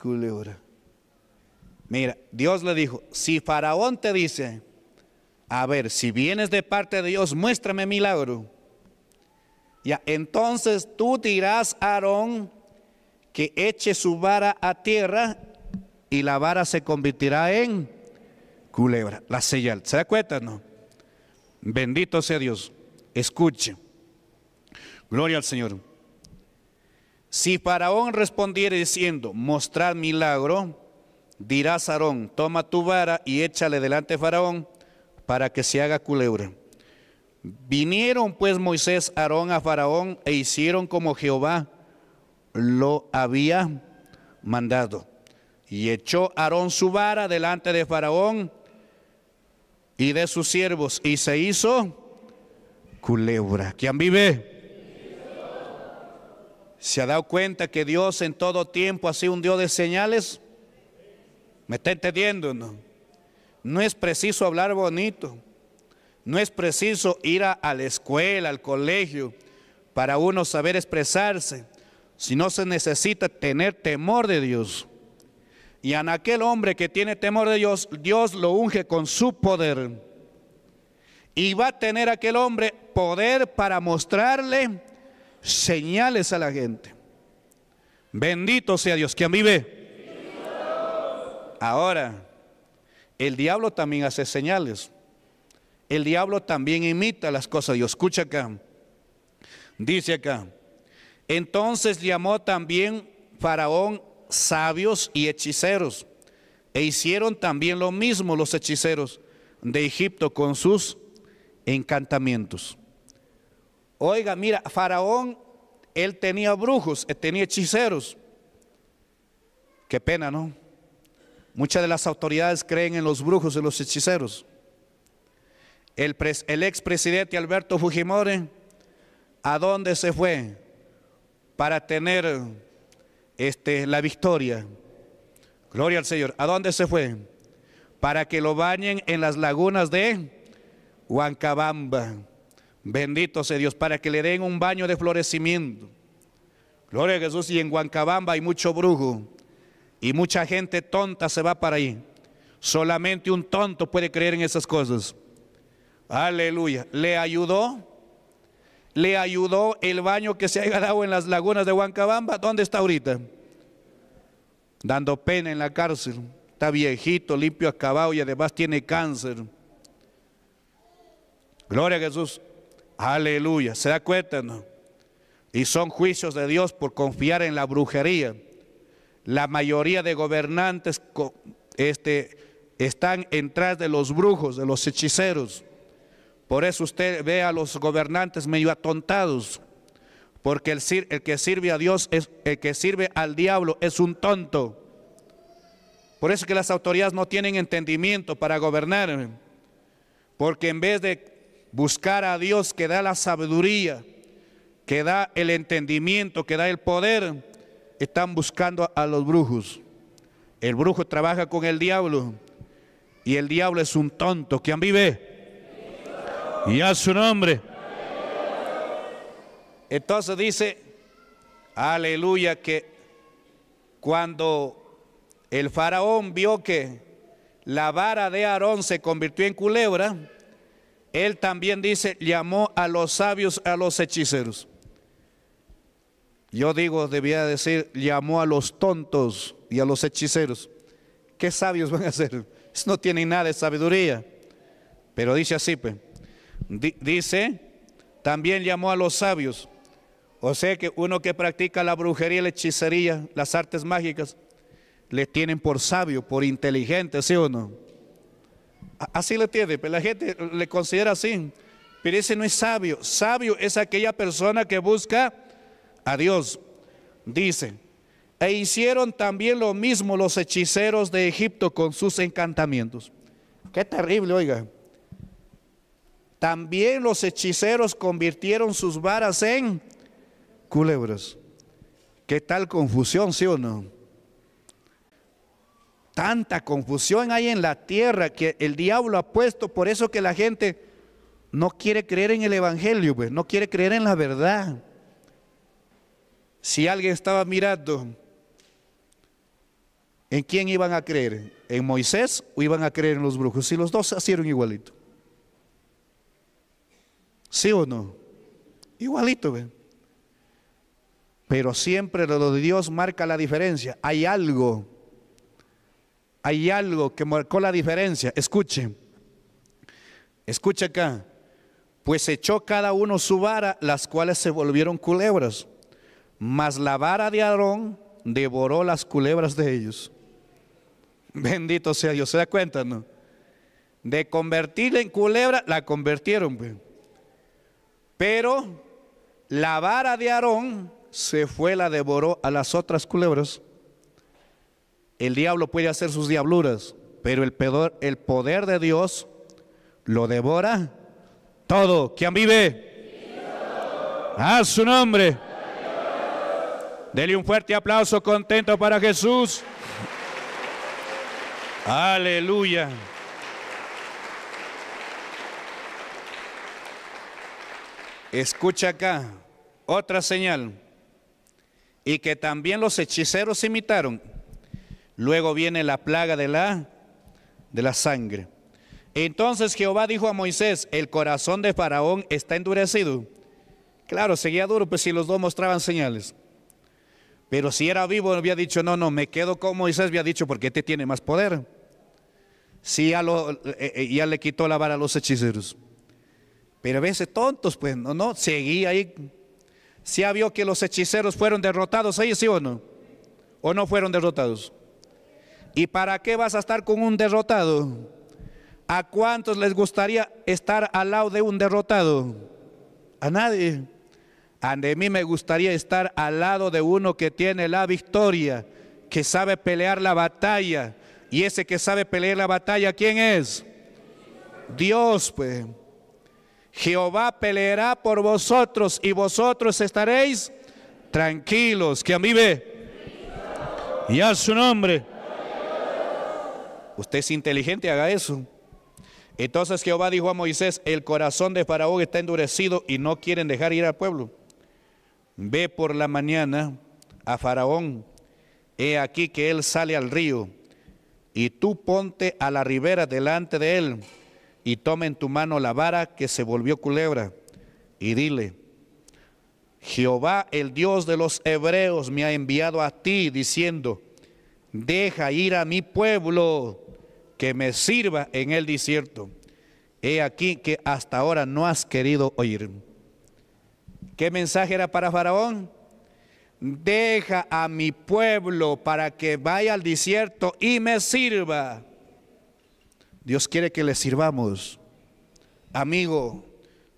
culebra. Mira, Dios le dijo, si Faraón te dice, a ver, si vienes de parte de Dios, muéstrame milagro. Ya, entonces tú dirás a Aarón, que eche su vara a tierra y la vara se convertirá en culebra, la señal. ¿Se da cuenta? No. Bendito sea Dios. Escuche. Gloria al Señor. Si Faraón respondiere diciendo, mostrar milagro, dirás Aarón, toma tu vara y échale delante Faraón para que se haga culebra. Vinieron pues Moisés, Aarón a Faraón e hicieron como Jehová lo había mandado. Y echó Aarón su vara delante de Faraón y de sus siervos, y se hizo culebra. ¿Quién vive? ¿Se ha dado cuenta que Dios en todo tiempo ha sido un Dios de señales? ¿Me está entendiendo? No, no es preciso hablar bonito. No es preciso ir a la escuela, al colegio, para uno saber expresarse. Si no se necesita tener temor de Dios. Y a aquel hombre que tiene temor de Dios, Dios lo unge con su poder. Y va a tener aquel hombre poder para mostrarle señales a la gente. Bendito sea Dios, quien vive. Ahora, el diablo también hace señales. El diablo también imita las cosas Dios. Escucha acá. Dice acá. Entonces llamó también Faraón sabios y hechiceros, e hicieron también lo mismo los hechiceros de Egipto con sus encantamientos. Oiga, mira, Faraón, él tenía brujos, eh, tenía hechiceros. Qué pena, ¿no? Muchas de las autoridades creen en los brujos y los hechiceros. El, el expresidente Alberto Fujimori, ¿a dónde se fue? para tener este, la victoria. Gloria al Señor. ¿A dónde se fue? Para que lo bañen en las lagunas de Huancabamba. Bendito sea Dios, para que le den un baño de florecimiento. Gloria a Jesús. Y en Huancabamba hay mucho brujo y mucha gente tonta se va para ahí. Solamente un tonto puede creer en esas cosas. Aleluya. Le ayudó le ayudó el baño que se ha dado en las lagunas de Huancabamba, ¿dónde está ahorita? Dando pena en la cárcel. Está viejito, limpio, acabado y además tiene cáncer. Gloria a Jesús. Aleluya. ¿Se da cuenta? Y son juicios de Dios por confiar en la brujería. La mayoría de gobernantes este, están detrás de los brujos, de los hechiceros. Por eso usted ve a los gobernantes medio atontados, porque el, que sirve a Dios, es, el que sirve al diablo es un tonto. Por eso que las autoridades no tienen entendimiento para gobernar, porque en vez de buscar a Dios que da la sabiduría, que da el entendimiento, que da el poder, están buscando a los brujos. El brujo trabaja con el diablo y el diablo es un tonto. ¿Quién vive? y a su nombre. Entonces dice, aleluya, que cuando el faraón vio que la vara de Aarón se convirtió en culebra, él también dice, llamó a los sabios, a los hechiceros. Yo digo, debía decir, llamó a los tontos y a los hechiceros. ¿Qué sabios van a ser? No tienen nada de sabiduría. Pero dice así, pues, dice, también llamó a los sabios. O sea que uno que practica la brujería, la hechicería, las artes mágicas, le tienen por sabio, por inteligente, ¿sí o no? Así le tiene, pero la gente le considera así. Pero ese no es sabio. Sabio es aquella persona que busca a Dios. Dice, e hicieron también lo mismo los hechiceros de Egipto con sus encantamientos. Qué terrible, oiga. También los hechiceros convirtieron sus varas en culebras. ¿Qué tal confusión, sí o no? Tanta confusión hay en la tierra que el diablo ha puesto, por eso que la gente no quiere creer en el Evangelio, pues, no quiere creer en la verdad. Si alguien estaba mirando, ¿en quién iban a creer? ¿En Moisés o iban a creer en los brujos? Si los dos hicieron igualito. ¿Sí o no? Igualito, güey. Pero siempre lo de Dios marca la diferencia. Hay algo, hay algo que marcó la diferencia. Escuche, escuche acá. Pues echó cada uno su vara, las cuales se volvieron culebras. Mas la vara de Aarón devoró las culebras de ellos. Bendito sea Dios, ¿se da cuenta, no? De convertirla en culebra, la convirtieron. Pero la vara de Aarón se fue, la devoró a las otras culebras. El diablo puede hacer sus diabluras, pero el poder, de Dios lo devora todo. ¿Quién vive? A su nombre. Dele un fuerte aplauso contento para Jesús. Aleluya. Escucha acá, otra señal. Y que también los hechiceros imitaron. Luego viene la plaga de la, de la sangre. Entonces Jehová dijo a Moisés, el corazón de Faraón está endurecido. Claro, seguía duro, pues si los dos mostraban señales. Pero si era vivo, había dicho, no, no, me quedo con Moisés, había dicho, porque te este tiene más poder. Si eh, eh, ya le quitó la vara a los hechiceros. Pero a veces tontos, pues, no, no, seguí ahí. ¿Se vio que los hechiceros fueron derrotados ahí, sí o no? ¿O no fueron derrotados? ¿Y para qué vas a estar con un derrotado? ¿A cuántos les gustaría estar al lado de un derrotado? A nadie. A mí me gustaría estar al lado de uno que tiene la victoria, que sabe pelear la batalla. Y ese que sabe pelear la batalla, ¿quién es? Dios, pues. Jehová peleará por vosotros y vosotros estaréis tranquilos. Que a mí ve. Y a su nombre. Usted es inteligente, haga eso. Entonces Jehová dijo a Moisés, el corazón de Faraón está endurecido y no quieren dejar ir al pueblo. Ve por la mañana a Faraón, he aquí que él sale al río, y tú ponte a la ribera delante de él y toma en tu mano la vara que se volvió culebra y dile, Jehová el Dios de los hebreos me ha enviado a ti diciendo, deja ir a mi pueblo que me sirva en el desierto. He aquí que hasta ahora no has querido oír. ¿Qué mensaje era para Faraón? Deja a mi pueblo para que vaya al desierto y me sirva. Dios quiere que le sirvamos. Amigo,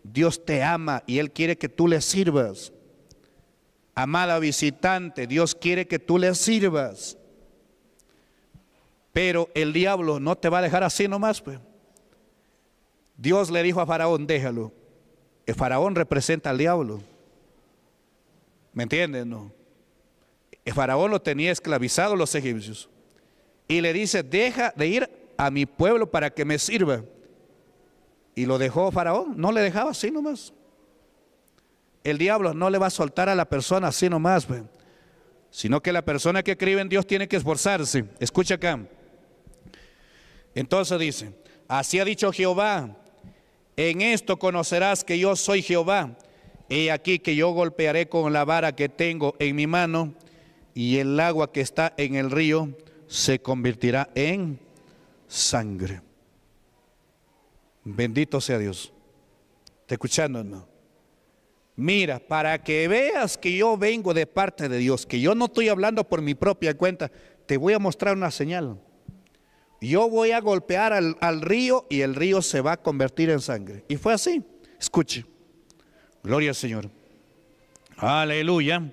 Dios te ama y Él quiere que tú le sirvas. Amada visitante, Dios quiere que tú le sirvas. Pero el diablo no te va a dejar así nomás. Pues. Dios le dijo a Faraón, déjalo. El Faraón representa al diablo. ¿Me entiendes, No? El Faraón lo tenía esclavizado los egipcios. Y le dice, deja de ir a mi pueblo para que me sirva. Y lo dejó Faraón, no le dejaba así nomás. El diablo no le va a soltar a la persona así nomás, pues. sino que la persona que cree en Dios tiene que esforzarse. Escucha acá. Entonces dice, así ha dicho Jehová, en esto conocerás que yo soy Jehová. He aquí que yo golpearé con la vara que tengo en mi mano y el agua que está en el río se convertirá en sangre. Bendito sea Dios. ¿Te escuchando, hermano? Mira, para que veas que yo vengo de parte de Dios, que yo no estoy hablando por mi propia cuenta, te voy a mostrar una señal. Yo voy a golpear al, al río y el río se va a convertir en sangre. Y fue así. Escuche. Gloria al Señor. Aleluya.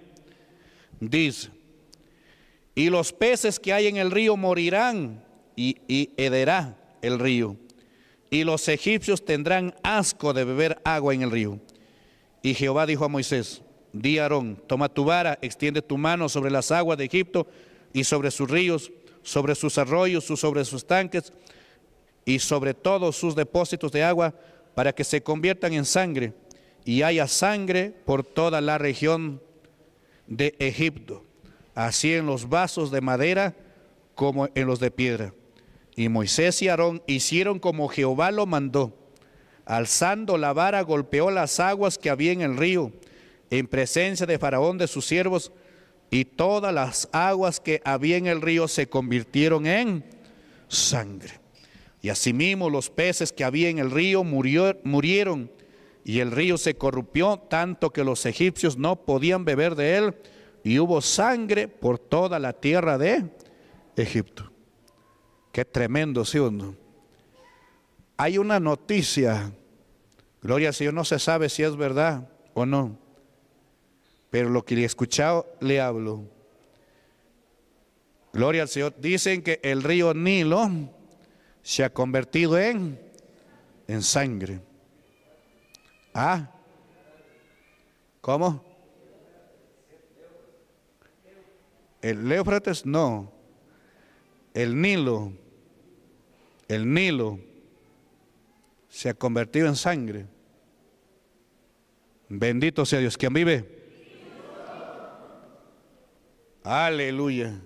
Dice, y los peces que hay en el río morirán y, hederá el río. Y los egipcios tendrán asco de beber agua en el río. Y Jehová dijo a Moisés, di a Aarón, toma tu vara, extiende tu mano sobre las aguas de Egipto y sobre sus ríos, sobre sus arroyos, sobre sus tanques y sobre todos sus depósitos de agua, para que se conviertan en sangre y haya sangre por toda la región de Egipto, así en los vasos de madera como en los de piedra. Y Moisés y Aarón hicieron como Jehová lo mandó. Alzando la vara golpeó las aguas que había en el río, en presencia de Faraón de sus siervos, y todas las aguas que había en el río se convirtieron en sangre. Y asimismo los peces que había en el río murieron, y el río se corrompió tanto que los egipcios no podían beber de él, y hubo sangre por toda la tierra de Egipto. Qué tremendo, ¿sí Hay una noticia, gloria al Señor, no se sabe si es verdad o no, pero lo que he escuchado le hablo. Gloria al Señor. Dicen que el río Nilo se ha convertido en, en sangre. ¿Ah? ¿Cómo? El Leófrates? no. El Nilo el Nilo se ha convertido en sangre. Bendito sea Dios. ¿Quién vive? Aleluya.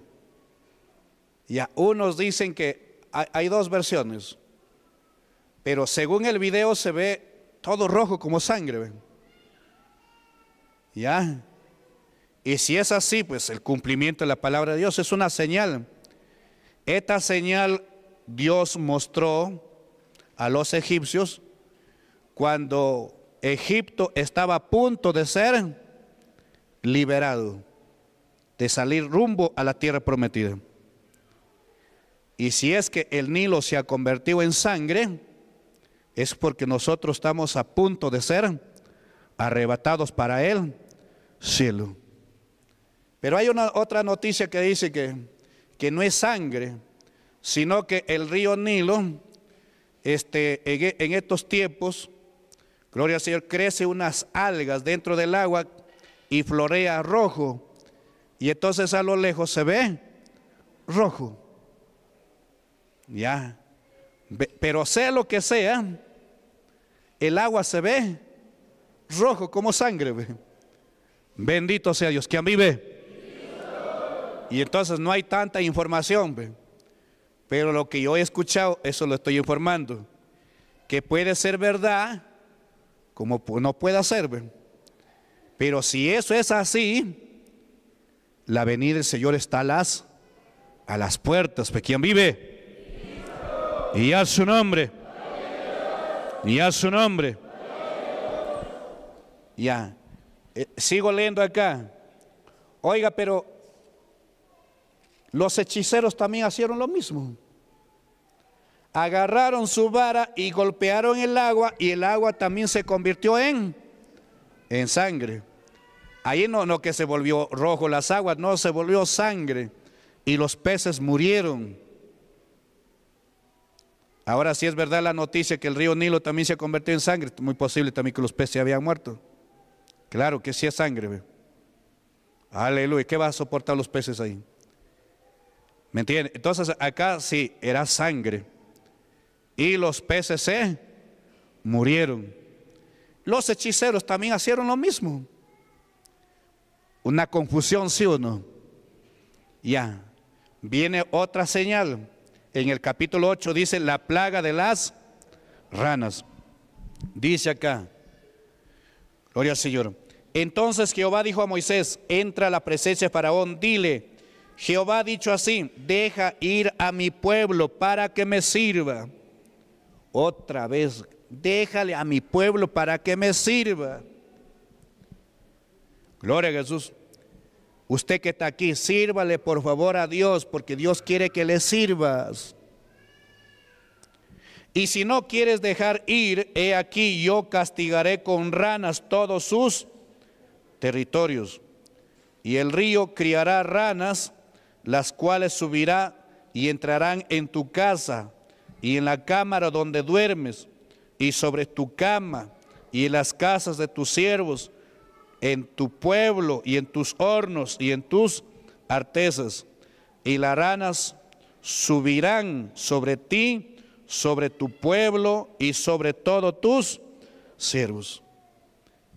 Ya, unos dicen que hay, hay dos versiones, pero según el video se ve todo rojo como sangre. ¿Ya? Y si es así, pues el cumplimiento de la palabra de Dios es una señal. Esta señal Dios mostró a los egipcios cuando Egipto estaba a punto de ser liberado, de salir rumbo a la tierra prometida. Y si es que el Nilo se ha convertido en sangre, es porque nosotros estamos a punto de ser arrebatados para el cielo. Pero hay una otra noticia que dice que, que no es sangre, sino que el río Nilo, este, e, en estos tiempos, gloria al Señor, crece unas algas dentro del agua y florea rojo. Y entonces a lo lejos se ve rojo. Ya. Pero sea lo que sea, el agua se ve rojo como sangre. Bendito sea Dios, que a mí ve. Y entonces no hay tanta información. Pero lo que yo he escuchado, eso lo estoy informando. Que puede ser verdad, como no puede ser. Pero si eso es así, la venida del Señor está a las, a las puertas. ¿Quién vive? Y a su nombre. Y a su nombre. Ya. Eh, sigo leyendo acá. Oiga, pero los hechiceros también hicieron lo mismo. Agarraron su vara y golpearon el agua y el agua también se convirtió en, en sangre. Ahí no, no que se volvió rojo las aguas, no, se volvió sangre y los peces murieron. Ahora sí es verdad la noticia que el río Nilo también se convirtió en sangre, muy posible también que los peces habían muerto. Claro que sí es sangre. Aleluya, ¿qué va a soportar los peces ahí? ¿Me Entonces acá sí, era sangre. Y los peces se murieron. Los hechiceros también hicieron lo mismo. Una confusión, sí o no. Ya, viene otra señal. En el capítulo 8 dice la plaga de las ranas. Dice acá, gloria al Señor. Entonces Jehová dijo a Moisés, entra a la presencia de Faraón, dile, Jehová ha dicho así, deja ir a mi pueblo para que me sirva. Otra vez, déjale a mi pueblo para que me sirva. Gloria a Jesús. Usted que está aquí, sírvale por favor a Dios, porque Dios quiere que le sirvas. Y si no quieres dejar ir, he aquí, yo castigaré con ranas todos sus territorios. Y el río criará ranas las cuales subirá y entrarán en tu casa y en la cámara donde duermes y sobre tu cama y en las casas de tus siervos, en tu pueblo y en tus hornos y en tus artesas. Y las ranas subirán sobre ti, sobre tu pueblo y sobre todos tus siervos.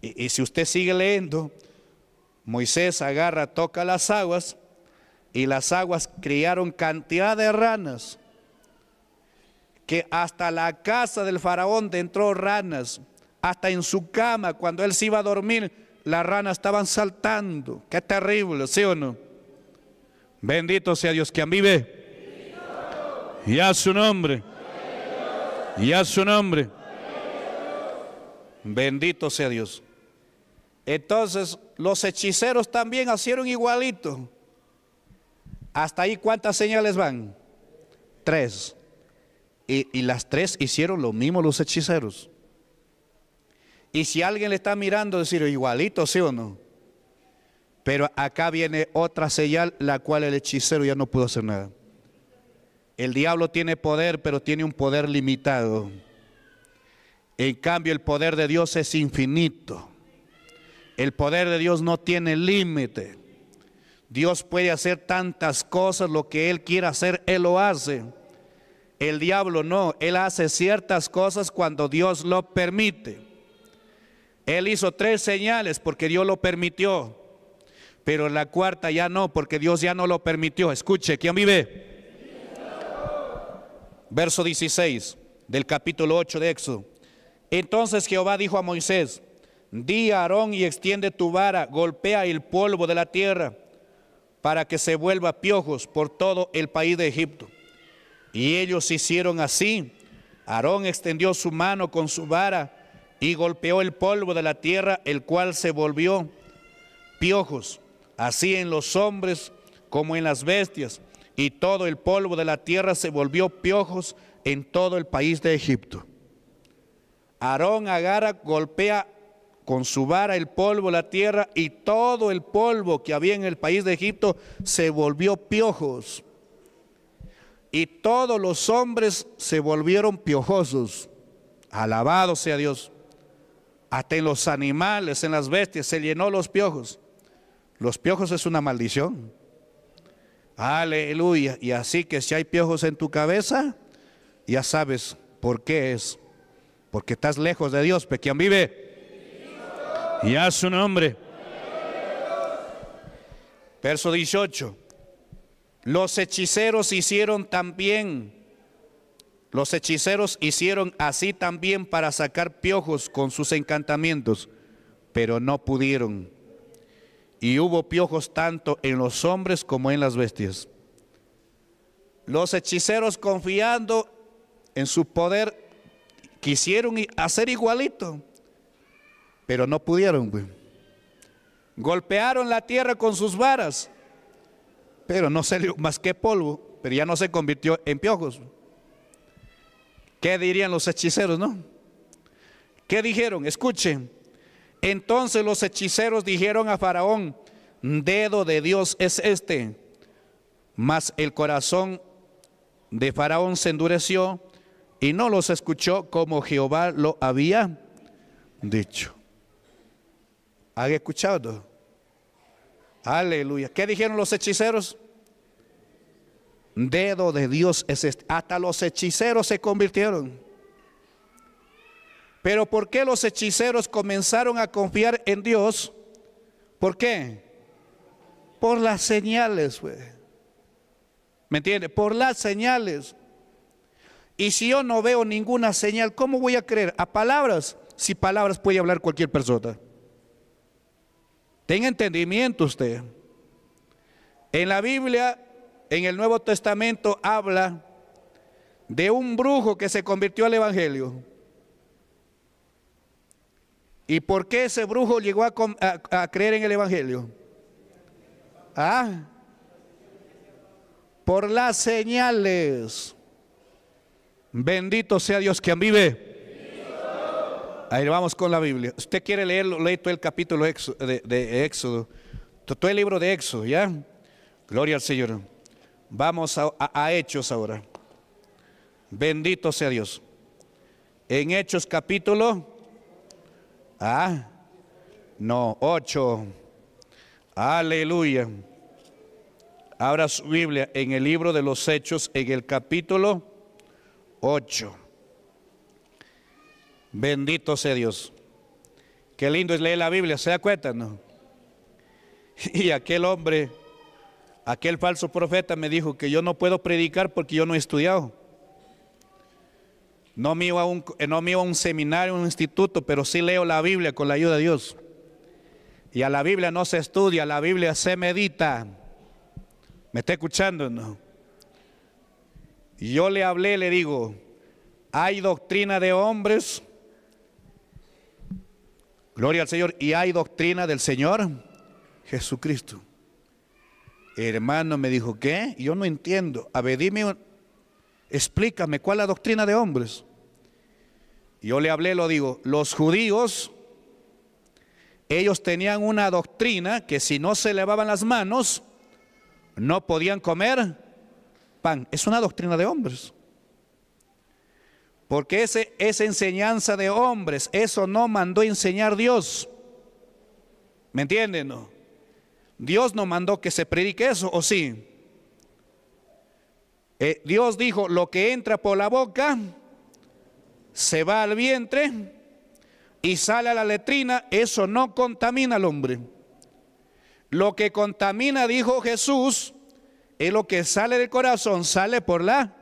Y, y si usted sigue leyendo, Moisés agarra, toca las aguas y las aguas criaron cantidad de ranas, que hasta la casa del faraón entró ranas, hasta en su cama cuando él se iba a dormir, las ranas estaban saltando. Qué terrible, ¿sí o no? Bendito sea Dios, quien vive. Y a su nombre. Y a su nombre. Bendito sea Dios. Entonces, los hechiceros también hicieron igualito hasta ahí, ¿cuántas señales van? Tres. Y, las tres hicieron lo mismo los hechiceros. Y si alguien le está mirando, decir, igualito, sí o no. Pero acá viene otra señal, la cual el hechicero ya no pudo hacer nada. El diablo tiene poder, pero tiene un poder limitado. En cambio, el poder de Dios es infinito. El poder de Dios no tiene límite. Dios puede hacer tantas cosas, lo que Él quiera hacer, Él lo hace. El diablo no, Él hace ciertas cosas cuando Dios lo permite. Él hizo tres señales porque Dios lo permitió, pero la cuarta ya no, porque Dios ya no lo permitió. Escuche, ¿quién vive? Verso 16 del capítulo 8 de Éxodo. Entonces Jehová dijo a Moisés, di a Aarón y extiende tu vara, golpea el polvo de la tierra para que se vuelva piojos por todo el país de Egipto. Y ellos hicieron así. Aarón extendió su mano con su vara y golpeó el polvo de la tierra, el cual se volvió piojos, así en los hombres como en las bestias. Y todo el polvo de la tierra se volvió piojos en todo el país de Egipto. Aarón agarra, golpea con su vara el polvo, la tierra y todo el polvo que había en el país de Egipto se volvió piojos. Y todos los hombres se volvieron piojosos. Alabado sea Dios. Hasta en los animales, en las bestias, se llenó los piojos. Los piojos es una maldición. Aleluya. Y así que si hay piojos en tu cabeza, ya sabes por qué es. Porque estás lejos de Dios, quien vive y a su nombre. Verso 18. Los hechiceros hicieron también, los hechiceros hicieron así también para sacar piojos con sus encantamientos, pero no pudieron. Y hubo piojos tanto en los hombres como en las bestias. Los hechiceros confiando en su poder quisieron hacer igualito pero no pudieron, Golpearon la tierra con sus varas, pero no salió más que polvo, pero ya no se convirtió en piojos. ¿Qué dirían los hechiceros, no? ¿Qué dijeron? Escuchen. Entonces los hechiceros dijeron a Faraón, dedo de Dios es este. Mas el corazón de Faraón se endureció y no los escuchó como Jehová lo había dicho. ¿Han escuchado? Aleluya. ¿Qué dijeron los hechiceros? Dedo de Dios es este. Hasta los hechiceros se convirtieron. Pero ¿por qué los hechiceros comenzaron a confiar en Dios? ¿Por qué? Por las señales, ¿Me entiende? Por las señales. Y si yo no veo ninguna señal, ¿cómo voy a creer? A palabras, si palabras puede hablar cualquier persona. Tenga entendimiento usted. En la Biblia, en el Nuevo Testamento, habla de un brujo que se convirtió al Evangelio. ¿Y por qué ese brujo llegó a, creer en el Evangelio? ¿Ah? Por las señales. Bendito sea Dios quien vive. Ahí vamos con la Biblia. Usted quiere leerlo, lee todo el capítulo de, Éxodo, todo el libro de Éxodo, ¿ya? Gloria al Señor. Vamos a, Hechos ahora. Bendito sea Dios. En Hechos capítulo, ah, no, 8. Aleluya. Abra su Biblia en el libro de los Hechos, en el capítulo 8. Bendito sea Dios. Qué lindo es leer la Biblia, ¿se da cuenta? Y aquel hombre, aquel falso profeta me dijo que yo no puedo predicar porque yo no he estudiado. No me, iba a un, eh, no a un seminario, un instituto, pero sí leo la Biblia con la ayuda de Dios. Y a la Biblia no se estudia, la Biblia se medita. ¿Me está escuchando? No? Y yo le hablé, le digo, hay doctrina de hombres Gloria al Señor. Y hay doctrina del Señor Jesucristo. hermano me dijo, ¿qué? Yo no entiendo. A dime, explícame cuál es la doctrina de hombres. Yo le hablé, lo digo, los judíos, ellos tenían una doctrina que si no se levaban las manos, no podían comer pan. Es una doctrina de hombres. Porque ese es enseñanza de hombres, eso no mandó enseñar Dios. ¿Me entienden? No? Dios no mandó que se predique eso, ¿o sí? Eh, Dios dijo, lo que entra por la boca se va al vientre y sale a la letrina, eso no contamina al hombre. Lo que contamina, dijo Jesús, es lo que sale del corazón, sale por la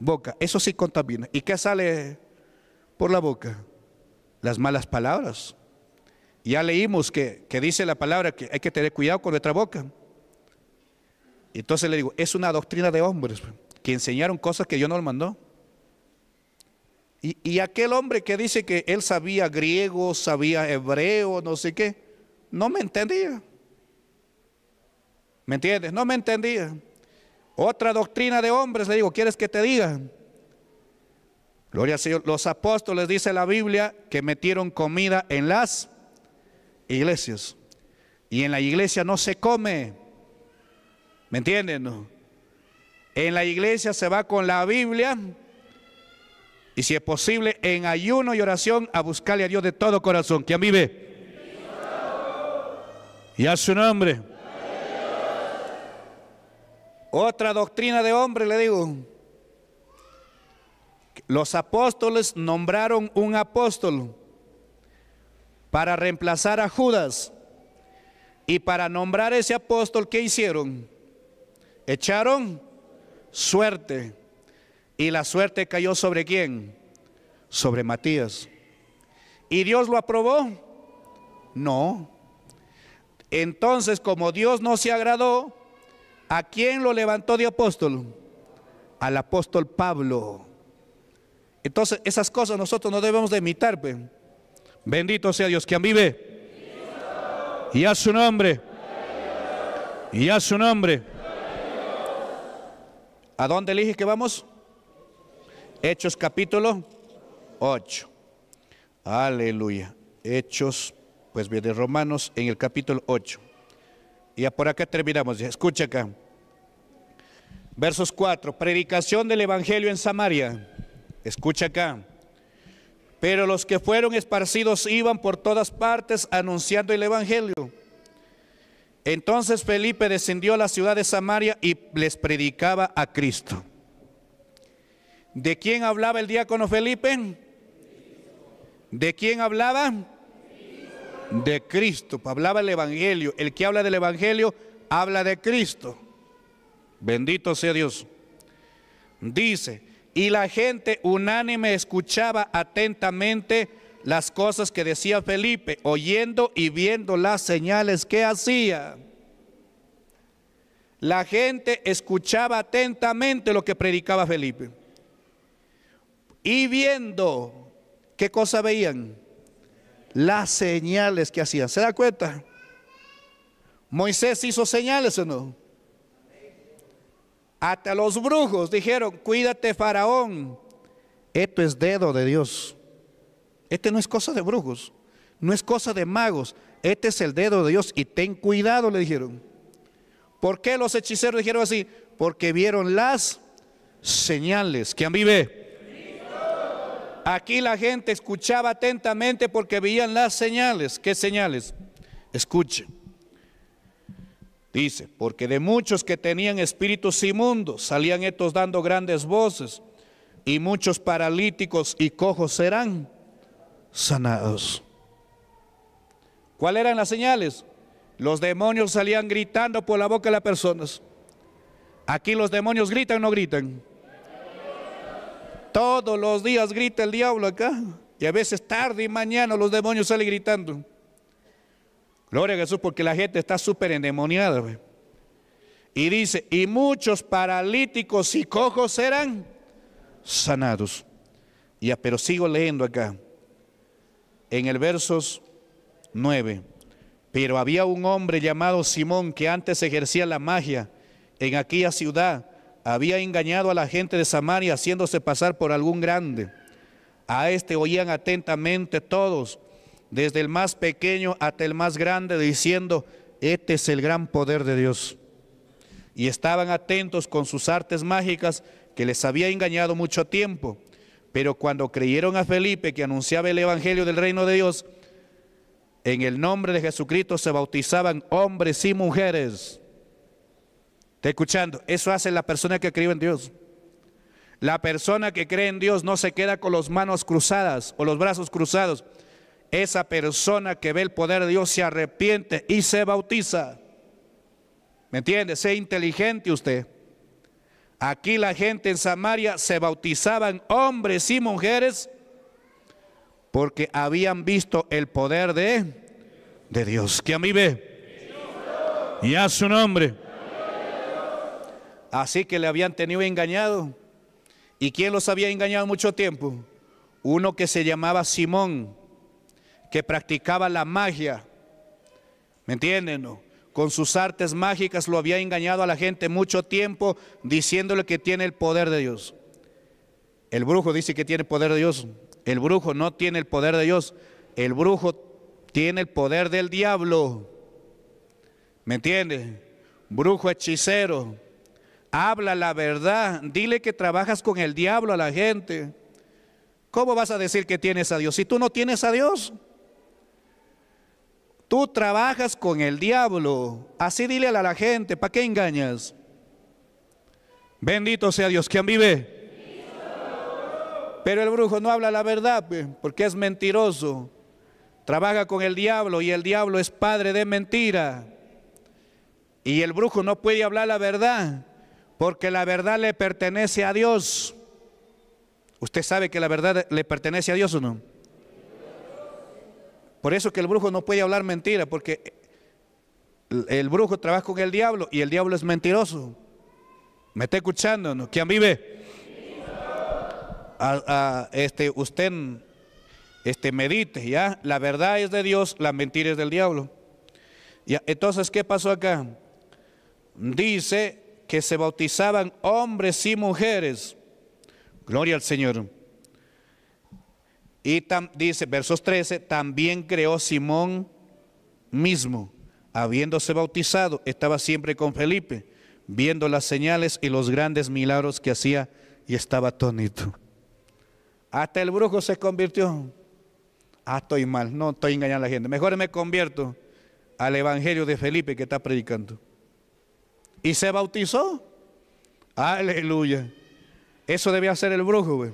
boca. Eso sí contamina. ¿Y qué sale por la boca? Las malas palabras. Ya leímos que, que dice la palabra que hay que tener cuidado con nuestra boca. Entonces le digo, es una doctrina de hombres pues, que enseñaron cosas que Dios no mandó. Y, y, aquel hombre que dice que él sabía griego, sabía hebreo, no sé qué, no me entendía. ¿Me entiendes? No me entendía. Otra doctrina de hombres, le digo, ¿quieres que te diga? Gloria al Señor. Los apóstoles, dice la Biblia, que metieron comida en las iglesias. Y en la iglesia no se come. ¿Me entienden? En la iglesia se va con la Biblia y si es posible en ayuno y oración a buscarle a Dios de todo corazón. ¿Quién vive? Y a su nombre. Otra doctrina de hombre, le digo. Los apóstoles nombraron un apóstol para reemplazar a Judas. Y para nombrar ese apóstol, ¿qué hicieron? Echaron suerte. Y la suerte cayó sobre quién? Sobre Matías. ¿Y Dios lo aprobó? No. Entonces, como Dios no se agradó, ¿A quién lo levantó de apóstol? Al apóstol Pablo. Entonces, esas cosas nosotros no debemos de imitar. Pues. Bendito sea Dios, quien vive. Y a su nombre. Y a su nombre. ¿A dónde elige que vamos? Hechos capítulo 8. Aleluya. Hechos, pues de Romanos en el capítulo 8. Y por acá terminamos. Escucha acá. Versos 4. Predicación del Evangelio en Samaria. Escucha acá. Pero los que fueron esparcidos iban por todas partes anunciando el Evangelio. Entonces Felipe descendió a la ciudad de Samaria y les predicaba a Cristo. ¿De quién hablaba el diácono Felipe? ¿De quién hablaba? de Cristo. Hablaba el Evangelio. El que habla del Evangelio habla de Cristo. Bendito sea Dios. Dice, y la gente unánime escuchaba atentamente las cosas que decía Felipe, oyendo y viendo las señales que hacía. La gente escuchaba atentamente lo que predicaba Felipe. Y viendo, ¿qué cosa veían? las señales que hacían. ¿Se da cuenta? Moisés hizo señales o no. Hasta los brujos dijeron, cuídate faraón. Esto es dedo de Dios. Este no es cosa de brujos, no es cosa de magos. Este es el dedo de Dios y ten cuidado, le dijeron. ¿Por qué los hechiceros dijeron así? Porque vieron las señales. que ¿Quién vive? Aquí la gente escuchaba atentamente porque veían las señales. ¿Qué señales? Escuche. Dice, porque de muchos que tenían espíritus inmundos salían estos dando grandes voces, y muchos paralíticos y cojos serán sanados. ¿Cuáles eran las señales? Los demonios salían gritando por la boca de las personas. Aquí los demonios gritan o no gritan. Todos los días grita el diablo acá. Y a veces tarde y mañana los demonios salen gritando. Gloria a Jesús, porque la gente está súper endemoniada. Y dice, y muchos paralíticos y cojos serán sanados. Ya, pero sigo leyendo acá. En el versos 9. Pero había un hombre llamado Simón que antes ejercía la magia en aquella ciudad había engañado a la gente de Samaria haciéndose pasar por algún grande. A este oían atentamente todos, desde el más pequeño hasta el más grande, diciendo, este es el gran poder de Dios. Y estaban atentos con sus artes mágicas que les había engañado mucho tiempo. Pero cuando creyeron a Felipe que anunciaba el Evangelio del reino de Dios, en el nombre de Jesucristo se bautizaban hombres y mujeres. Está escuchando. Eso hace la persona que cree en Dios. La persona que cree en Dios no se queda con las manos cruzadas o los brazos cruzados. Esa persona que ve el poder de Dios se arrepiente y se bautiza. ¿Me entiende? Sea inteligente usted. Aquí la gente en Samaria se bautizaban hombres y mujeres porque habían visto el poder de, de Dios. mí ve Y a su nombre. Así que le habían tenido engañado. ¿Y quién los había engañado mucho tiempo? Uno que se llamaba Simón, que practicaba la magia. ¿Me entienden? Con sus artes mágicas lo había engañado a la gente mucho tiempo diciéndole que tiene el poder de Dios. El brujo dice que tiene el poder de Dios. El brujo no tiene el poder de Dios. El brujo tiene el poder del diablo. ¿Me entiende? Brujo hechicero Habla la verdad. Dile que trabajas con el diablo a la gente. ¿Cómo vas a decir que tienes a Dios si tú no tienes a Dios? Tú trabajas con el diablo. Así dile a la gente, ¿para qué engañas? Bendito sea Dios, ¿quién vive? Pero el brujo no habla la verdad, pues, porque es mentiroso. Trabaja con el diablo y el diablo es padre de mentira. Y el brujo no puede hablar la verdad, porque la verdad le pertenece a Dios. ¿Usted sabe que la verdad le pertenece a Dios o no? Por eso que el brujo no puede hablar mentira, porque el brujo trabaja con el diablo y el diablo es mentiroso. ¿Me está escuchando? No? ¿Quién vive? este, usted este, medite, ¿ya? La verdad es de Dios, la mentira es del diablo. Entonces, ¿qué pasó acá? Dice que se bautizaban hombres y mujeres. Gloria al Señor. Y dice, versos 13, también creó Simón mismo, habiéndose bautizado, estaba siempre con Felipe, viendo las señales y los grandes milagros que hacía y estaba atónito. Hasta el brujo se convirtió. Ah, estoy mal, no estoy engañando a la gente. Mejor me convierto al evangelio de Felipe que está predicando y se bautizó. Aleluya. Eso debe hacer el brujo,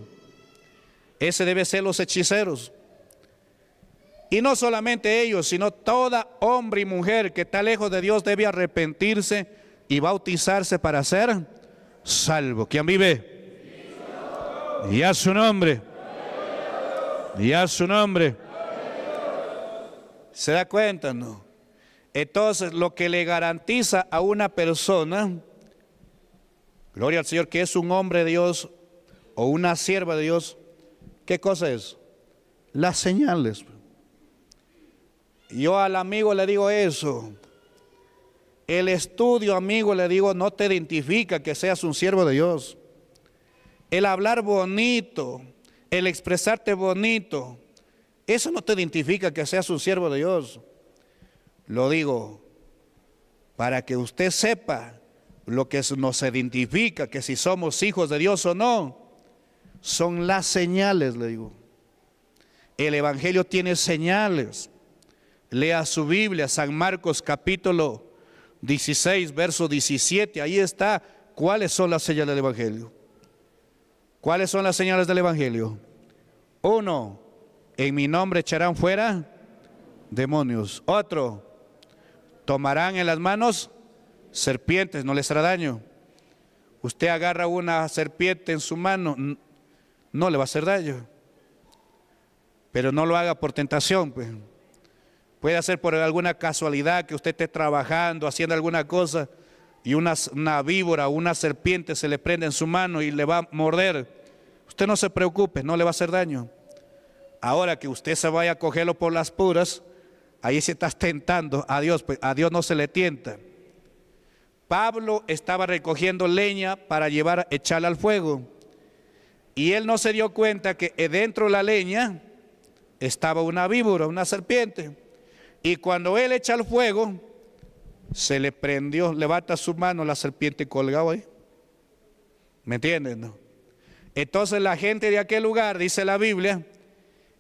Ese debe ser los hechiceros. Y no solamente ellos, sino toda hombre y mujer que está lejos de Dios debe arrepentirse y bautizarse para ser salvo. ¿Quién vive? Y a su nombre. Y a su nombre. ¿Se da cuenta? No. Entonces, lo que le garantiza a una persona, gloria al Señor, que es un hombre de Dios o una sierva de Dios, ¿qué cosa es? Las señales. Yo al amigo le digo eso. El estudio, amigo, le digo, no te identifica que seas un siervo de Dios. El hablar bonito, el expresarte bonito, eso no te identifica que seas un siervo de Dios. Lo digo para que usted sepa lo que nos identifica, que si somos hijos de Dios o no, son las señales, le digo. El Evangelio tiene señales. Lea su Biblia, San Marcos capítulo 16, verso 17, ahí está cuáles son las señales del Evangelio. ¿Cuáles son las señales del Evangelio? Uno, en mi nombre echarán fuera demonios. Otro, tomarán en las manos serpientes, no les hará daño. Usted agarra una serpiente en su mano, no le va a hacer daño. Pero no lo haga por tentación. Pues. Puede ser por alguna casualidad que usted esté trabajando, haciendo alguna cosa, y una, una víbora, una serpiente se le prende en su mano y le va a morder. Usted no se preocupe, no le va a hacer daño. Ahora que usted se vaya a cogerlo por las puras, Ahí se estás tentando a Dios, pues a Dios no se le tienta. Pablo estaba recogiendo leña para llevar, echarla al fuego. Y él no se dio cuenta que eh, dentro de la leña estaba una víbora, una serpiente. Y cuando él echa el fuego, se le prendió, levanta su mano la serpiente colgada ahí. ¿Me entienden? Entonces la gente de aquel lugar, dice la Biblia,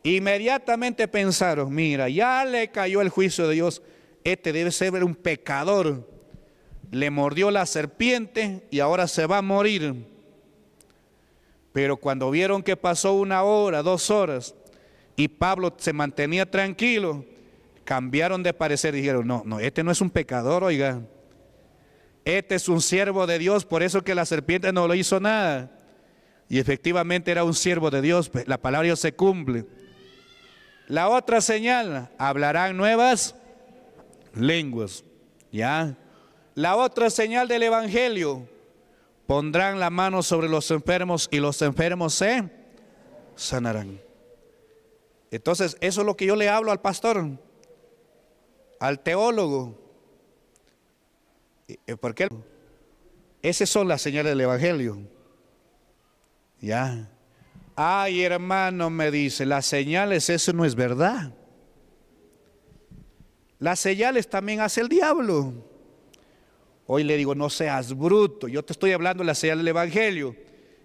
Inmediatamente pensaron, mira, ya le cayó el juicio de Dios, este debe ser un pecador. Le mordió la serpiente y ahora se va a morir. Pero cuando vieron que pasó una hora, dos horas, y Pablo se mantenía tranquilo, cambiaron de parecer y dijeron, no, no, este no es un pecador, oiga. Este es un siervo de Dios, por eso que la serpiente no lo hizo nada. Y efectivamente era un siervo de Dios, pues, la palabra Dios se cumple. La otra señal, hablarán nuevas lenguas. ¿Ya? La otra señal del Evangelio, pondrán la mano sobre los enfermos y los enfermos se sanarán. Entonces, eso es lo que yo le hablo al pastor, al teólogo. Eh, ¿Por qué? esas son las señales del Evangelio. Ya. Ay, hermano, me dice, las señales, eso no es verdad. Las señales también hace el diablo. Hoy le digo, no seas bruto, yo te estoy hablando de las señales del Evangelio.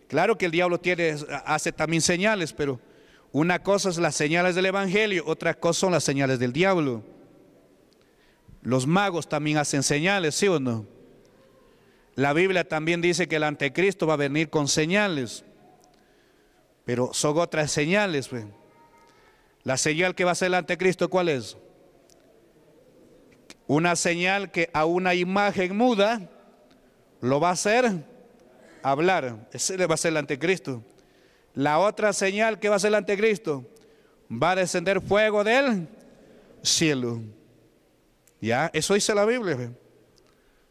Claro que el diablo tiene, hace también señales, pero una cosa es las señales del Evangelio, otra cosa son las señales del diablo. Los magos también hacen señales, ¿sí o no? La Biblia también dice que el anticristo va a venir con señales. Pero son otras señales. Pues. La señal que va a ser el anticristo, ¿cuál es? Una señal que a una imagen muda lo va a hacer hablar. Ese le va a ser el anticristo. La otra señal que va a ser el anticristo, va a descender fuego del cielo. Ya, eso dice la Biblia.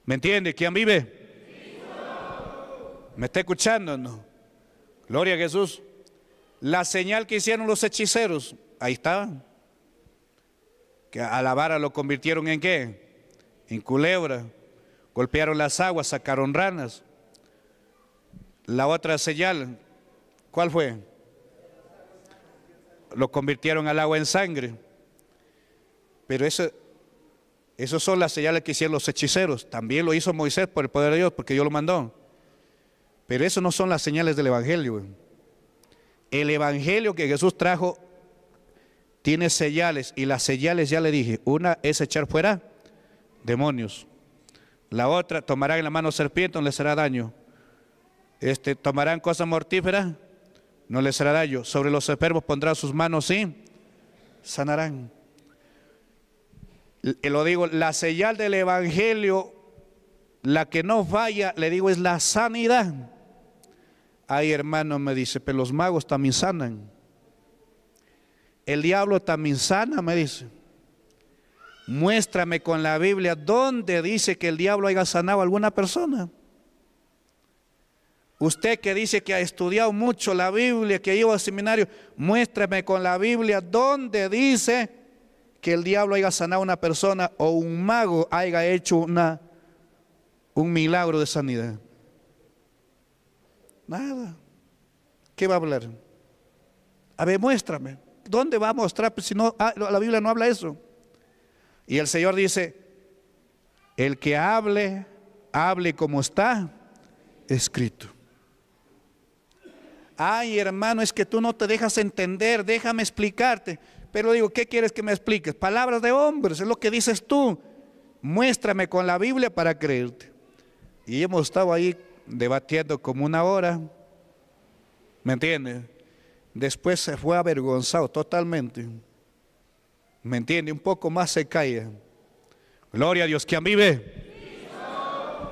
¿Me entiende? ¿Quién vive? ¿Me está escuchando? No. Gloria a Jesús. La señal que hicieron los hechiceros, ahí estaba, Que a la vara lo convirtieron en qué? En culebra. Golpearon las aguas, sacaron ranas. La otra señal, ¿cuál fue? Lo convirtieron al agua en sangre. Pero eso, esas son las señales que hicieron los hechiceros. También lo hizo Moisés por el poder de Dios, porque Dios lo mandó. Pero eso no son las señales del Evangelio. El Evangelio que Jesús trajo tiene señales y las señales ya le dije, una es echar fuera demonios, la otra tomarán en la mano serpiente, no les hará daño, este, tomarán cosas mortíferas, no les hará daño, sobre los enfermos pondrá sus manos y sanarán. Eh, lo digo, la señal del Evangelio, la que no vaya le digo, es la sanidad. Ay hermano, me dice, pero los magos también sanan. El diablo también sana, me dice. Muéstrame con la Biblia dónde dice que el diablo haya sanado a alguna persona. Usted que dice que ha estudiado mucho la Biblia, que ido al seminario, muéstrame con la Biblia dónde dice que el diablo haya sanado a una persona o un mago haya hecho una, un milagro de sanidad. Nada. ¿Qué va a hablar? A ver, muéstrame. ¿Dónde va a mostrar pues, si no ah, la Biblia no habla eso? Y el Señor dice, el que hable, hable como está escrito. Ay, hermano, es que tú no te dejas entender, déjame explicarte. Pero digo, ¿qué quieres que me expliques? Palabras de hombres, es lo que dices tú. Muéstrame con la Biblia para creerte. Y hemos estado ahí debatiendo como una hora, ¿me entiende? Después se fue avergonzado totalmente, ¿me entiende? Un poco más se cae. Gloria a Dios, mí vive?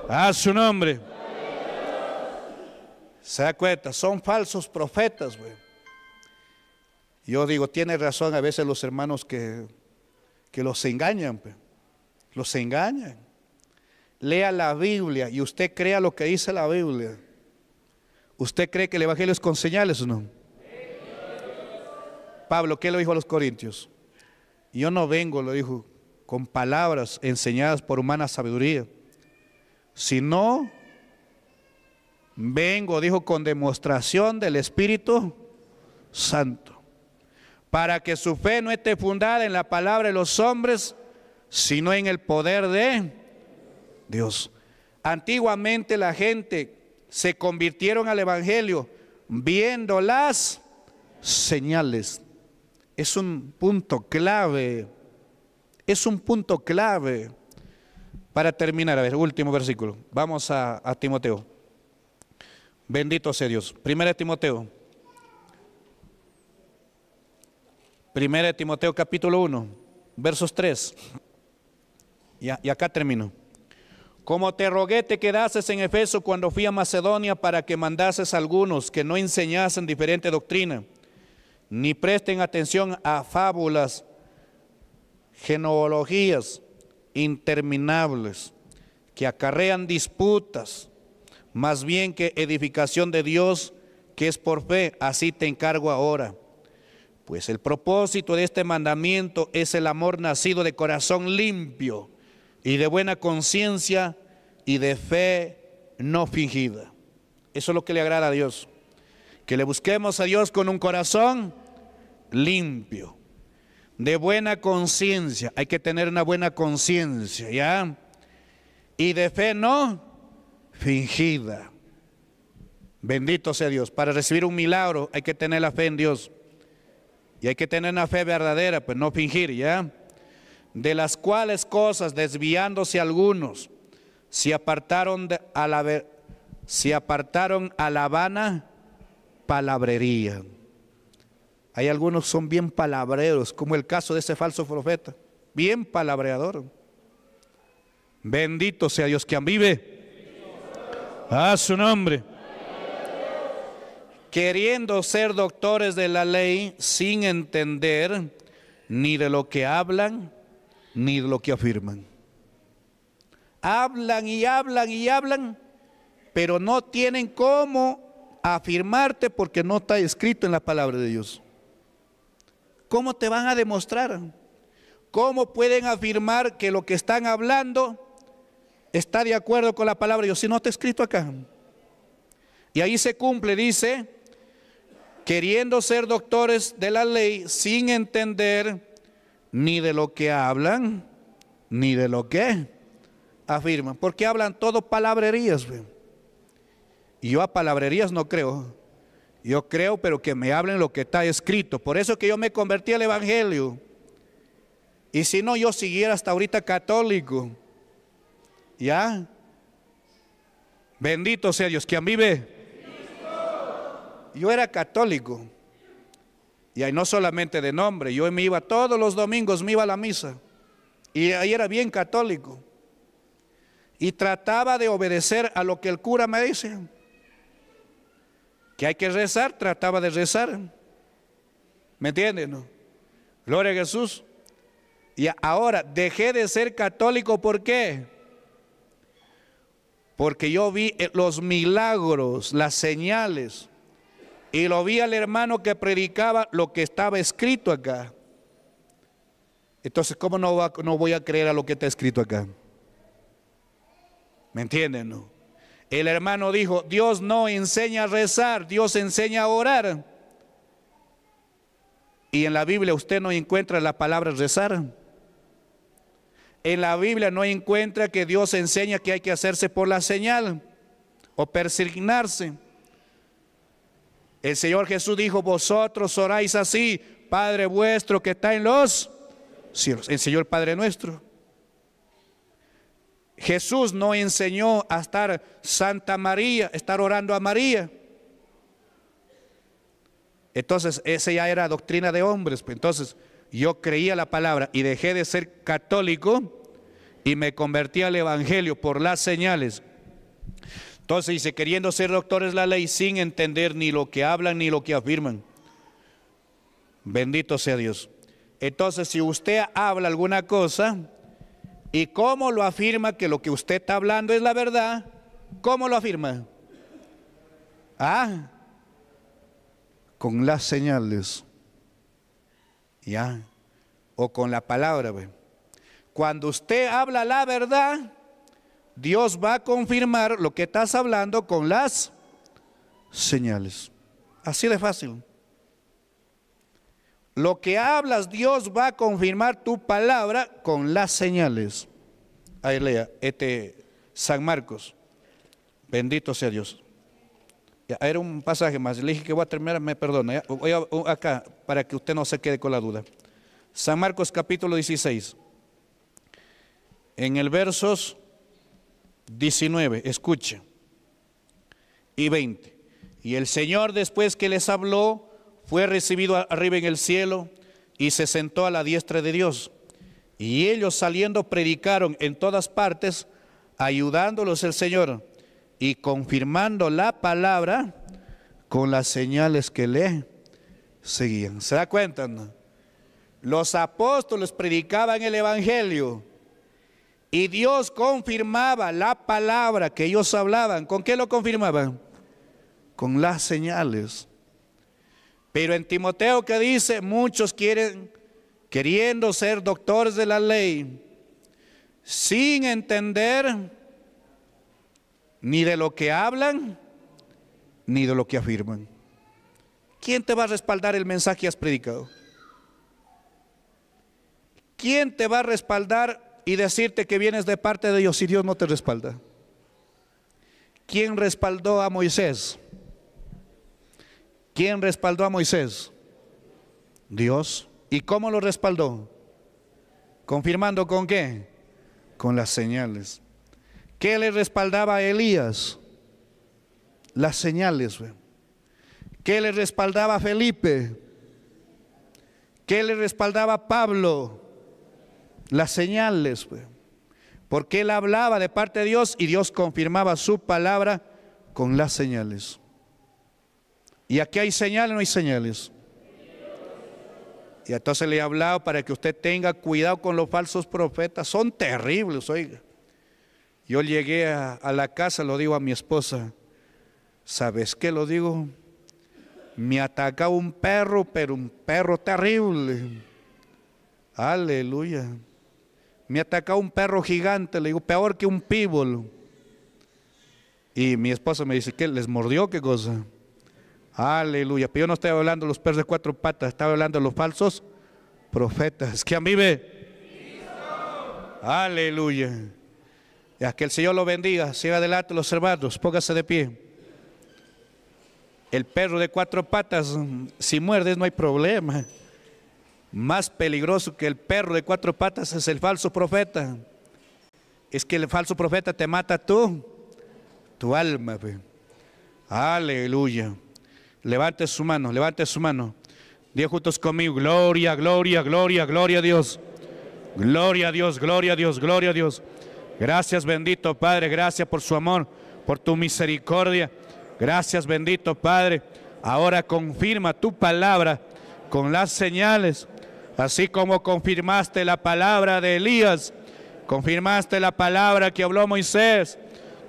A su nombre. Se da cuenta, son falsos profetas, güey. Yo digo, tiene razón a veces los hermanos que, que los engañan, los engañan lea la Biblia y usted crea lo que dice la Biblia, ¿usted cree que el Evangelio es con señales o no? Pablo, ¿qué le dijo a los corintios? Yo no vengo, lo dijo, con palabras enseñadas por humana sabiduría, sino vengo, dijo, con demostración del Espíritu Santo, para que su fe no esté fundada en la palabra de los hombres, sino en el poder de Dios. Antiguamente la gente se convirtieron al Evangelio viendo las señales. Es un punto clave, es un punto clave. Para terminar, a ver, último versículo. Vamos a, Timoteo. Bendito sea Dios. Primera de Timoteo. Primera de Timoteo capítulo 1, versos 3. y acá termino. Como te rogué, te quedases en Efeso cuando fui a Macedonia para que mandases a algunos que no enseñasen diferente doctrina, ni presten atención a fábulas, genealogías interminables que acarrean disputas, más bien que edificación de Dios que es por fe, así te encargo ahora. Pues el propósito de este mandamiento es el amor nacido de corazón limpio y de buena conciencia y de fe no fingida. Eso es lo que le agrada a Dios. Que le busquemos a Dios con un corazón limpio, de buena conciencia. Hay que tener una buena conciencia, ¿ya? Y de fe no fingida. Bendito sea Dios. Para recibir un milagro hay que tener la fe en Dios. Y hay que tener una fe verdadera, pues no fingir, ¿ya? de las cuales cosas, desviándose algunos, se apartaron a la, se apartaron a la vana palabrería. Hay algunos que son bien palabreros, como el caso de ese falso profeta, bien palabreador. Bendito sea Dios quien vive. A su nombre. Queriendo ser doctores de la ley sin entender ni de lo que hablan, ni lo que afirman. Hablan y hablan y hablan, pero no tienen cómo afirmarte porque no está escrito en la palabra de Dios. ¿Cómo te van a demostrar? ¿Cómo pueden afirmar que lo que están hablando está de acuerdo con la palabra de Dios si no está escrito acá? Y ahí se cumple, dice, queriendo ser doctores de la ley sin entender ni de lo que hablan, ni de lo que afirman. Porque hablan todo palabrerías. Y yo a palabrerías no creo. Yo creo, pero que me hablen lo que está escrito. Por eso que yo me convertí al Evangelio. Y si no, yo siguiera hasta ahorita católico. ¿Ya? Bendito sea Dios, mí vive. Yo era católico. Y ahí no solamente de nombre, yo me iba todos los domingos, me iba a la misa. Y ahí era bien católico. Y trataba de obedecer a lo que el cura me dice. Que hay que rezar, trataba de rezar. ¿Me entienden? Gloria a Jesús. Y ahora dejé de ser católico, ¿por qué? Porque yo vi eh, los milagros, las señales y lo vi al hermano que predicaba lo que estaba escrito acá. Entonces, ¿cómo no, no voy a creer a lo que está escrito acá? ¿Me entienden? El hermano dijo, Dios no enseña a rezar, Dios enseña a orar. Y en la Biblia usted no encuentra la palabra rezar. En la Biblia no encuentra que Dios enseña que hay que hacerse por la señal o persignarse. El Señor Jesús dijo, vosotros oráis así, Padre vuestro que está en los cielos. el Señor Padre nuestro. Jesús no enseñó a estar Santa María, estar orando a María. Entonces, esa ya era doctrina de hombres. Pues. Entonces, yo creía la palabra y dejé de ser católico y me convertí al Evangelio por las señales. Entonces dice, queriendo ser doctores la ley sin entender ni lo que hablan ni lo que afirman. Bendito sea Dios. Entonces, si usted habla alguna cosa y cómo lo afirma que lo que usted está hablando es la verdad, ¿cómo lo afirma? Ah, con las señales. Ya, o con la palabra. Cuando usted habla la verdad, Dios va a confirmar lo que estás hablando con las señales. Así de fácil. Lo que hablas, Dios va a confirmar tu palabra con las señales. Ahí lea, este San Marcos. Bendito sea Dios. era un pasaje más. Le dije que voy a terminar, me perdona. voy acá, para que usted no se quede con la duda. San Marcos capítulo 16. En el versos 19, escucha, y 20. Y el Señor después que les habló, fue recibido arriba en el cielo y se sentó a la diestra de Dios. Y ellos saliendo predicaron en todas partes, ayudándolos el Señor y confirmando la palabra con las señales que le seguían. ¿Se da cuenta? Los apóstoles predicaban el Evangelio y Dios confirmaba la palabra que ellos hablaban. ¿Con qué lo confirmaban? Con las señales. Pero en Timoteo que dice, muchos quieren, queriendo ser doctores de la ley, sin entender ni de lo que hablan, ni de lo que afirman. ¿Quién te va a respaldar el mensaje que has predicado? ¿Quién te va a respaldar y decirte que vienes de parte de Dios y Dios no te respalda. ¿Quién respaldó a Moisés? ¿Quién respaldó a Moisés? Dios. ¿Y cómo lo respaldó? Confirmando con qué? Con las señales. ¿Qué le respaldaba a Elías? Las señales. ¿Qué le respaldaba a Felipe? ¿Qué le respaldaba a Pablo? las señales, porque él hablaba de parte de Dios y Dios confirmaba su palabra con las señales. ¿Y aquí hay señales no hay señales? Y entonces le he hablado para que usted tenga cuidado con los falsos profetas. Son terribles, oiga. Yo llegué a, la casa, lo digo a mi esposa. ¿Sabes qué lo digo? Me atacaba un perro, pero un perro terrible. Aleluya me atacó un perro gigante, le digo, peor que un pívolo. Y mi esposa me dice, ¿qué? ¿Les mordió? ¿Qué cosa? Aleluya. Pero yo no estaba hablando de los perros de cuatro patas, estaba hablando de los falsos profetas. Que a mí ve. Aleluya. Ya que el Señor lo bendiga. Siga adelante los hermanos, póngase de pie. El perro de cuatro patas, si muerdes no hay problema. Más peligroso que el perro de cuatro patas es el falso profeta. Es que el falso profeta te mata tú, tu alma. Aleluya. Levante su mano, levante su mano. Dios juntos conmigo, gloria, gloria, gloria, gloria a Dios. Gloria a Dios, gloria a Dios, gloria a Dios. Gracias bendito Padre, gracias por su amor, por tu misericordia. Gracias bendito Padre. Ahora confirma tu palabra con las señales Así como confirmaste la palabra de Elías, confirmaste la palabra que habló Moisés,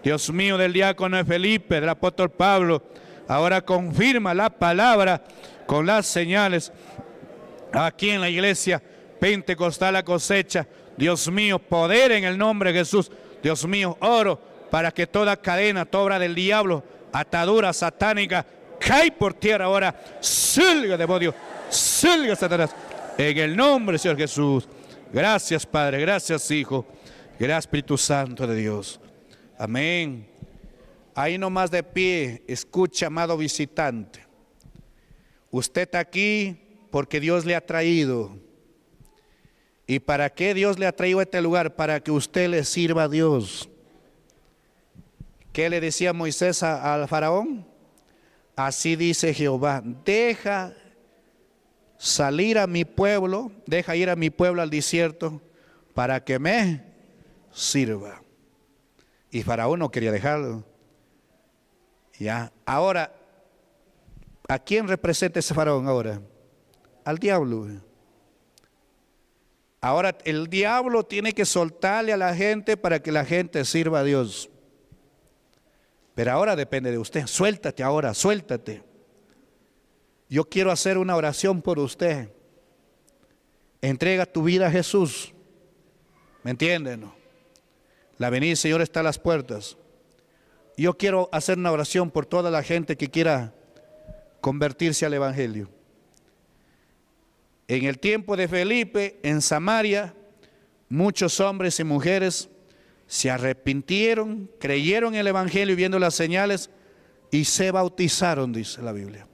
Dios mío, del diácono de Felipe, del apóstol Pablo, ahora confirma la palabra con las señales aquí en la iglesia pentecostal la cosecha. Dios mío, poder en el nombre de Jesús. Dios mío, oro para que toda cadena, toda obra del diablo, atadura satánica, cae por tierra ahora. Salga, de Dios, silga Satanás. En el nombre, Señor Jesús. Gracias, Padre. Gracias, Hijo. Gracias, Espíritu Santo de Dios. Amén. Ahí nomás de pie, escucha, amado visitante. Usted está aquí porque Dios le ha traído. ¿Y para qué Dios le ha traído a este lugar? Para que usted le sirva a Dios. ¿Qué le decía Moisés al faraón? Así dice Jehová, deja salir a mi pueblo, deja ir a mi pueblo al desierto para que me sirva. Y Faraón no quería dejarlo. Ya, ahora, ¿a quién representa ese Faraón ahora? Al diablo. Ahora, el diablo tiene que soltarle a la gente para que la gente sirva a Dios. Pero ahora depende de usted. Suéltate ahora, suéltate. Yo quiero hacer una oración por usted. Entrega tu vida a Jesús. ¿Me entienden? La venida del Señor está a las puertas. Yo quiero hacer una oración por toda la gente que quiera convertirse al Evangelio. En el tiempo de Felipe, en Samaria, muchos hombres y mujeres se arrepintieron, creyeron en el Evangelio viendo las señales y se bautizaron, dice la Biblia.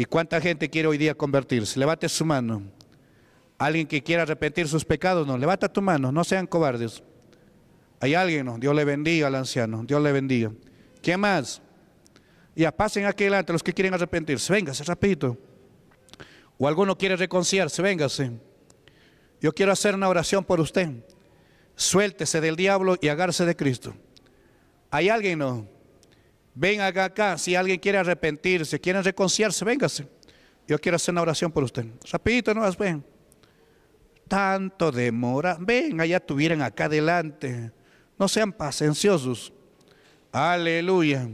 ¿Y cuánta gente quiere hoy día convertirse? Levate su mano. Alguien que quiera arrepentir sus pecados, no. Levanta tu mano, no sean cobardes. Hay alguien, no. Dios le bendiga al anciano, Dios le bendiga. ¿Quién más? Ya, pasen aquí adelante los que quieren arrepentirse. Véngase, rapidito. O alguno quiere reconciliarse, véngase. Yo quiero hacer una oración por usted. Suéltese del diablo y agárrese de Cristo. ¿Hay alguien, no? Ven acá, acá, si alguien quiere arrepentirse, quiere reconciliarse, véngase. Yo quiero hacer una oración por usted. Rapidito, no más ven. Tanto demora. Ven, allá tuvieran acá adelante. No sean pacienciosos. Aleluya.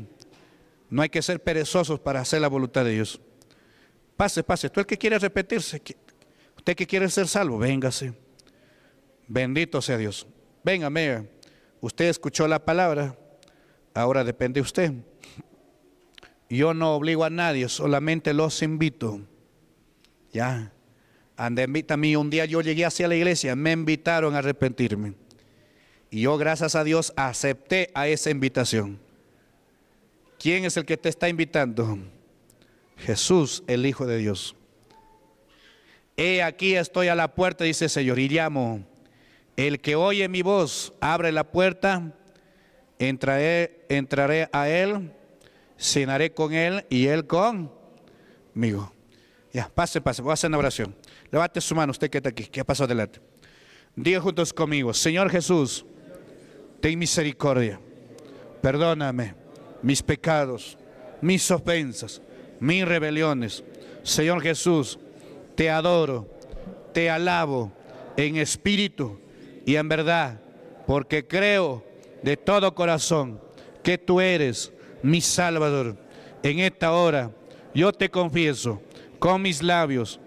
No hay que ser perezosos para hacer la voluntad de Dios. Pase, pase. Tú el que quiere arrepentirse, usted que quiere ser salvo, véngase. Bendito sea Dios. Venga, Usted escuchó la palabra. Ahora depende usted. Yo no obligo a nadie, solamente los invito. Ya. Ande, a mí un día yo llegué hacia la iglesia, me invitaron a arrepentirme. Y yo, gracias a Dios, acepté a esa invitación. ¿Quién es el que te está invitando? Jesús, el Hijo de Dios. He aquí estoy a la puerta, dice el Señor, y llamo. El que oye mi voz, abre la puerta, Entraré, entraré a Él, cenaré con Él y Él conmigo. Ya, pase, pase, voy a hacer una oración. Levante su mano, usted que está aquí, que ha pasado adelante. Diga juntos conmigo, Señor Jesús, ten misericordia, perdóname mis pecados, mis ofensas, mis rebeliones. Señor Jesús, te adoro, te alabo en espíritu y en verdad, porque creo de todo corazón que tú eres mi Salvador. En esta hora yo te confieso con mis labios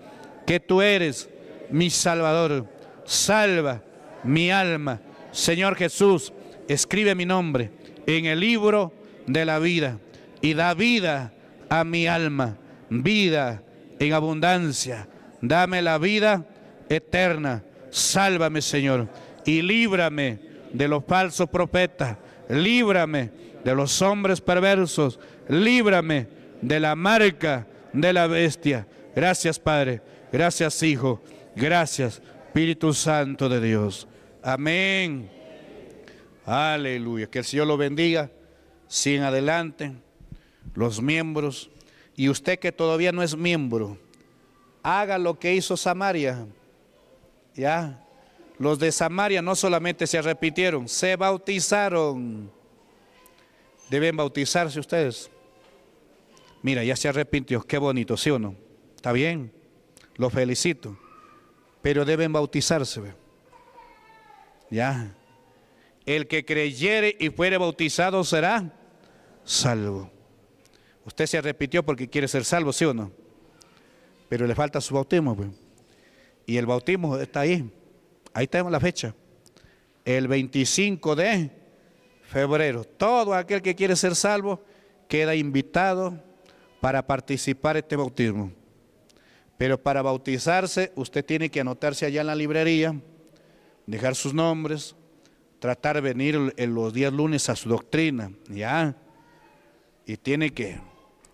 que tú eres mi Salvador. Salva mi alma. Señor Jesús, escribe mi nombre en el libro de la vida y da vida a mi alma, vida en abundancia. Dame la vida eterna. Sálvame, Señor, y líbrame de los falsos profetas, líbrame de los hombres perversos, líbrame de la marca de la bestia. Gracias Padre, gracias Hijo, gracias Espíritu Santo de Dios. Amén. Aleluya. Que el Señor lo bendiga. Sin adelante, los miembros. Y usted que todavía no es miembro, haga lo que hizo Samaria. Ya, los de Samaria no solamente se arrepintieron, se bautizaron. Deben bautizarse ustedes. Mira, ya se arrepintió, qué bonito, ¿sí o no? Está bien, los felicito. Pero deben bautizarse. Ya. El que creyere y fuere bautizado será salvo. Usted se arrepintió porque quiere ser salvo, ¿sí o no? Pero le falta su bautismo. Y el bautismo está ahí. Ahí tenemos la fecha. El 25 de febrero. Todo aquel que quiere ser salvo queda invitado para participar este bautismo. Pero para bautizarse usted tiene que anotarse allá en la librería, dejar sus nombres, tratar de venir en los días lunes a su doctrina, ¿ya? Y tiene que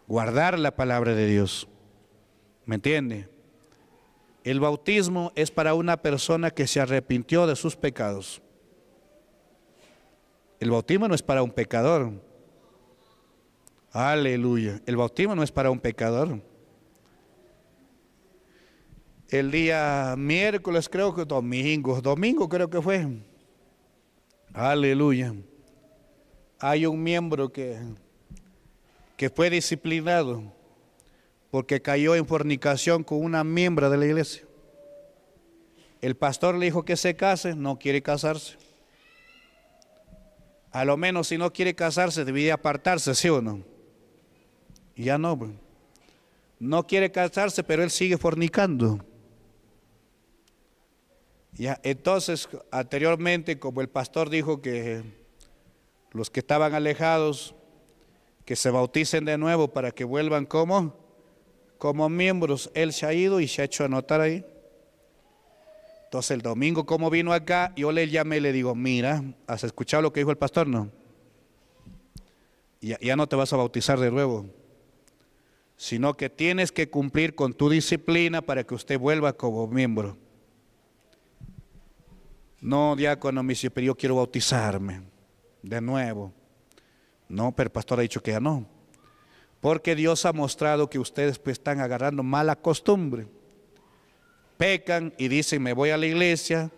guardar la palabra de Dios. ¿Me entiende? El bautismo es para una persona que se arrepintió de sus pecados. El bautismo no es para un pecador. Aleluya. El bautismo no es para un pecador. El día miércoles, creo que domingo, domingo creo que fue. Aleluya. Hay un miembro que, que fue disciplinado porque cayó en fornicación con una miembro de la iglesia. El pastor le dijo que se case, no quiere casarse. A lo menos si no quiere casarse, debía apartarse, ¿sí o no? ya no. Pues. No quiere casarse, pero él sigue fornicando. entonces, anteriormente, como el pastor dijo que los que estaban alejados, que se bauticen de nuevo para que vuelvan como como miembros, él se ha ido y se ha hecho anotar ahí. Entonces el domingo, como vino acá, yo le llamé y le digo, mira, ¿has escuchado lo que dijo el pastor? No. Ya, ya no te vas a bautizar de nuevo, sino que tienes que cumplir con tu disciplina para que usted vuelva como miembro. No, diácono, me dice, pero yo quiero bautizarme de nuevo. No, pero el pastor ha dicho que ya no. Porque Dios ha mostrado que ustedes pues, están agarrando mala costumbre. Pecan y dicen, me voy a la iglesia,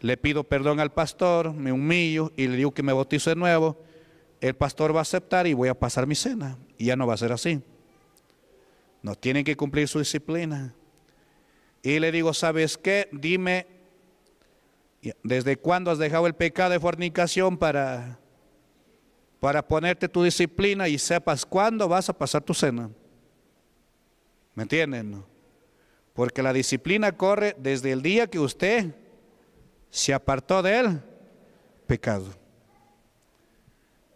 le pido perdón al pastor, me humillo y le digo que me bautizo de nuevo. El pastor va a aceptar y voy a pasar mi cena. Y ya no va a ser así. No tienen que cumplir su disciplina. Y le digo, ¿sabes qué? Dime, ¿desde cuándo has dejado el pecado de fornicación para para ponerte tu disciplina y sepas cuándo vas a pasar tu cena. ¿Me entienden? Porque la disciplina corre desde el día que usted se apartó del pecado.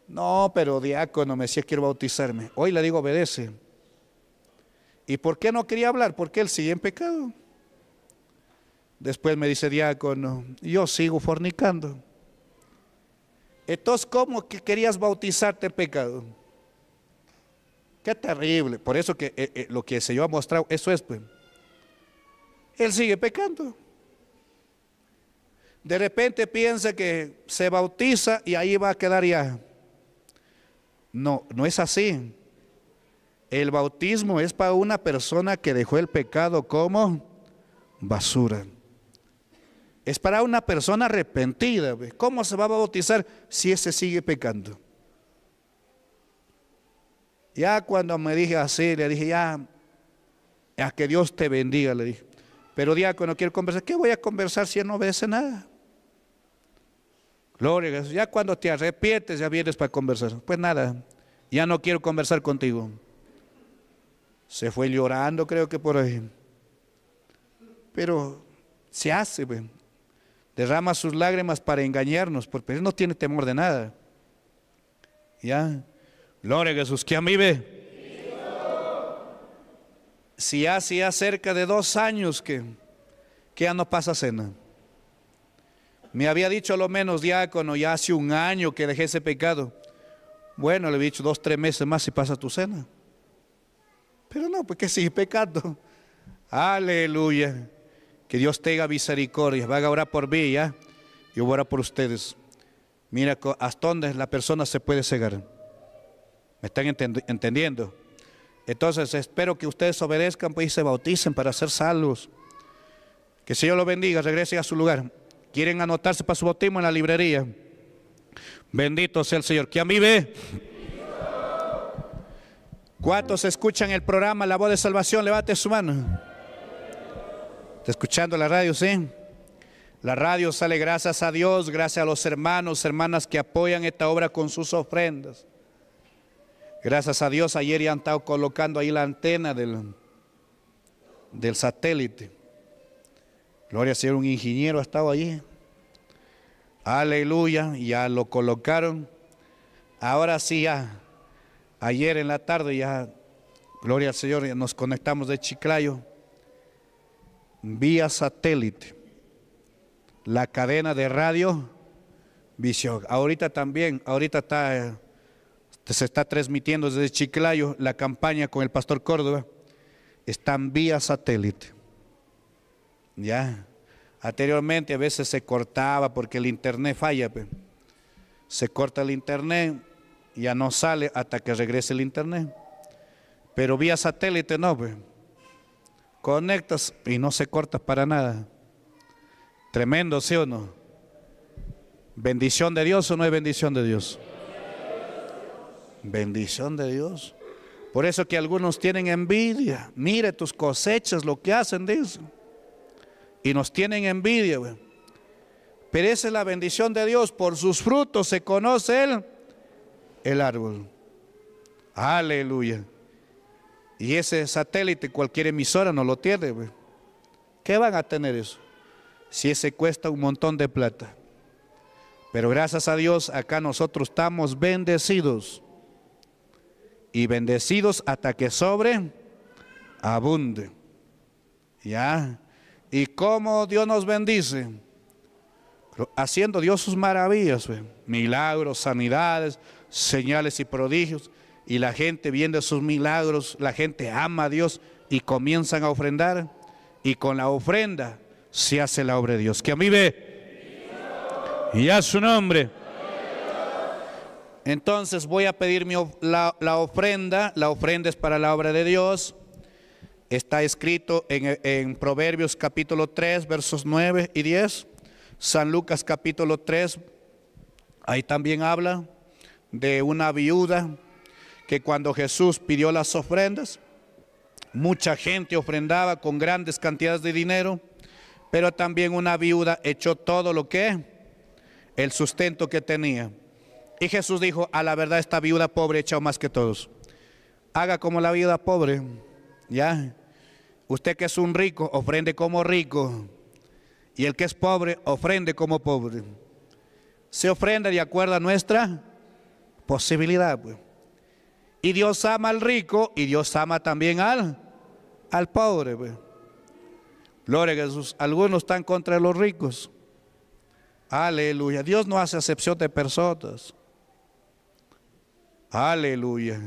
No, pero diácono, me decía quiero bautizarme. Hoy le digo obedece. ¿Y por qué no quería hablar? Porque él sigue en pecado. Después me dice diácono, yo sigo fornicando. Entonces, ¿cómo que querías bautizarte pecado? Qué terrible. Por eso que eh, eh, lo que el Señor ha mostrado, eso es, pues. Él sigue pecando. De repente piensa que se bautiza y ahí va a quedar ya. No, no es así. El bautismo es para una persona que dejó el pecado como basura. Es para una persona arrepentida. ¿Cómo se va a bautizar si ese sigue pecando? Ya cuando me dije así, le dije, ya, ya que Dios te bendiga, le dije. Pero no quiero conversar. ¿Qué voy a conversar si él no obedece nada? Gloria a Ya cuando te arrepientes, ya vienes para conversar. Pues nada, ya no quiero conversar contigo. Se fue llorando, creo que por ahí. Pero se hace, güey derrama sus lágrimas para engañarnos, porque pues, Él no tiene temor de nada. ¿Ya? Gloria a Jesús, que a mí ve. Si hace ya cerca de dos años que, que ya no pasa cena. Me había dicho a lo menos diácono, ya hace un año que dejé ese pecado. Bueno, le he dicho dos, tres meses más y pasa tu cena. Pero no, porque sigue pecado Aleluya. Que Dios tenga misericordia. va a orar por mí, ¿ya? Yo voy a orar por ustedes. Mira hasta dónde la persona se puede cegar. ¿Me están entendiendo? Entonces espero que ustedes obedezcan pues, y se bauticen para ser salvos. Que el Señor los bendiga, regresen a su lugar. ¿Quieren anotarse para su bautismo en la librería? Bendito sea el Señor. ¿Quién vive? ¿Cuántos escuchan el programa La Voz de Salvación? Levante su mano escuchando la radio, ¿sí? La radio sale gracias a Dios, gracias a los hermanos, hermanas que apoyan esta obra con sus ofrendas. Gracias a Dios, ayer ya han estado colocando ahí la antena del, del satélite. Gloria al Señor, un ingeniero ha estado allí. Aleluya, ya lo colocaron. Ahora sí, ya. Ayer en la tarde ya, gloria al Señor, ya nos conectamos de Chiclayo vía satélite, la cadena de radio Visión. Ahorita también, ahorita está, eh, se está transmitiendo desde Chiclayo la campaña con el pastor Córdoba, están vía satélite. ¿Ya? Anteriormente a veces se cortaba porque el internet falla. Se corta el internet, ya no sale hasta que regrese el internet. Pero vía satélite no conectas y no se cortas para nada. Tremendo, ¿sí o no? ¿Bendición de Dios o no es bendición de Dios? Bendición de Dios. Por eso que algunos tienen envidia. Mire tus cosechas, lo que hacen, eso Y nos tienen envidia, Pero esa es la bendición de Dios. Por sus frutos se conoce el árbol. Aleluya. Y ese satélite cualquier emisora no lo tiene. ¿Qué van a tener eso? Si ese cuesta un montón de plata. Pero gracias a Dios acá nosotros estamos bendecidos. Y bendecidos hasta que sobre abunde. ¿Ya? ¿Y cómo Dios nos bendice? Haciendo Dios sus maravillas, milagros, sanidades, señales y prodigios y la gente viendo sus milagros, la gente ama a Dios y comienzan a ofrendar y con la ofrenda se hace la obra de Dios. Que a mí ve y a su nombre. Entonces voy a pedir la, ofrenda, la ofrenda es para la obra de Dios. Está escrito en, en Proverbios capítulo 3, versos 9 y 10. San Lucas capítulo 3, ahí también habla de una viuda que cuando Jesús pidió las ofrendas, mucha gente ofrendaba con grandes cantidades de dinero, pero también una viuda echó todo lo que, el sustento que tenía. Y Jesús dijo, a la verdad esta viuda pobre ha echado más que todos. Haga como la viuda pobre, ¿ya? Usted que es un rico, ofrende como rico. Y el que es pobre, ofrende como pobre. Se ofrenda de acuerdo a nuestra posibilidad. Pues. Y Dios ama al rico y Dios ama también al, al pobre. Pues. Gloria a Jesús. Algunos están contra los ricos. Aleluya. Dios no hace acepción de personas. Aleluya.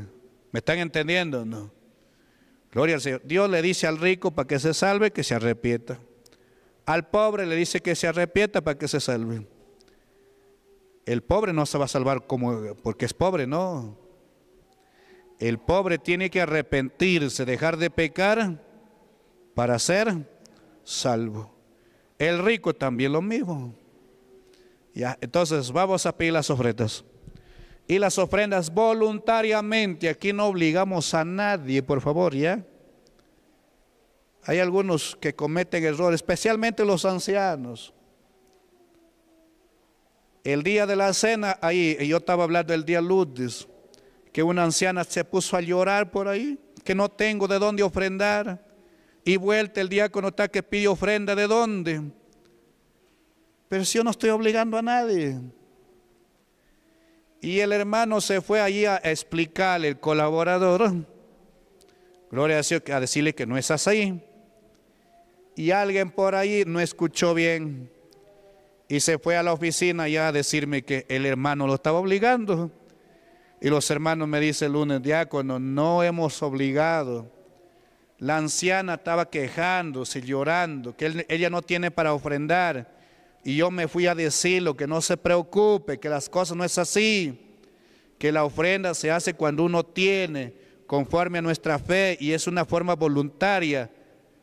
¿Me están entendiendo? No. Gloria al Señor. Dios le dice al rico para que se salve, que se arrepienta. Al pobre le dice que se arrepienta para que se salve. El pobre no se va a salvar como porque es pobre, no. El pobre tiene que arrepentirse, dejar de pecar para ser salvo. El rico también lo mismo. Ya, entonces vamos a pedir las ofrendas. Y las ofrendas voluntariamente, aquí no obligamos a nadie, por favor, ¿ya? Hay algunos que cometen errores, especialmente los ancianos. El día de la cena, ahí, yo estaba hablando el día lunes, que una anciana se puso a llorar por ahí, que no tengo de dónde ofrendar. Y vuelta el diácono está que pide ofrenda de dónde. Pero si yo no estoy obligando a nadie. Y el hermano se fue allí a explicarle, el colaborador, gloria a Dios, a decirle que no es así. Y alguien por ahí no escuchó bien y se fue a la oficina ya a decirme que el hermano lo estaba obligando. Y los hermanos me dicen el lunes, diácono, no hemos obligado. La anciana estaba quejándose, llorando, que ella no tiene para ofrendar. Y yo me fui a decirlo, que no se preocupe, que las cosas no es así, que la ofrenda se hace cuando uno tiene, conforme a nuestra fe, y es una forma voluntaria.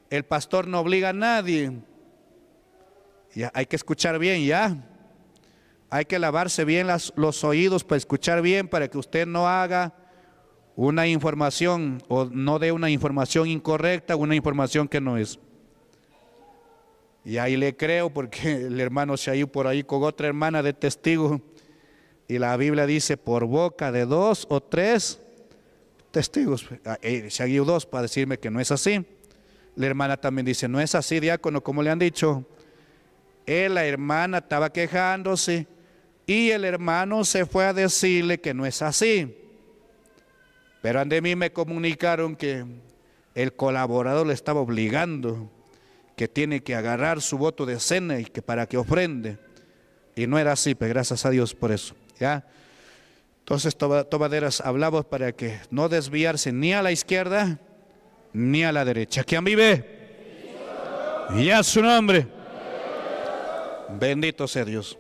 El pastor no obliga a nadie. Ya, hay que escuchar bien, ya. Hay que lavarse bien los oídos para escuchar bien, para que usted no haga una información o no dé una información incorrecta, una información que no es. Y ahí le creo porque el hermano se ha ido por ahí con otra hermana de testigo. Y la Biblia dice, por boca de dos o tres testigos. Ah, eh, se ha dos para decirme que no es así. La hermana también dice, no es así, diácono, como le han dicho. Él, eh, la hermana, estaba quejándose y el hermano se fue a decirle que no es así. Pero ante mí me comunicaron que el colaborador le estaba obligando, que tiene que agarrar su voto de cena y que para que ofrende. Y no era así, pero pues, gracias a Dios por eso. ¿ya? Entonces, tomaderas, hablamos para que no desviarse ni a la izquierda ni a la derecha. ¿Quién vive? Y a su nombre. Bendito sea Dios.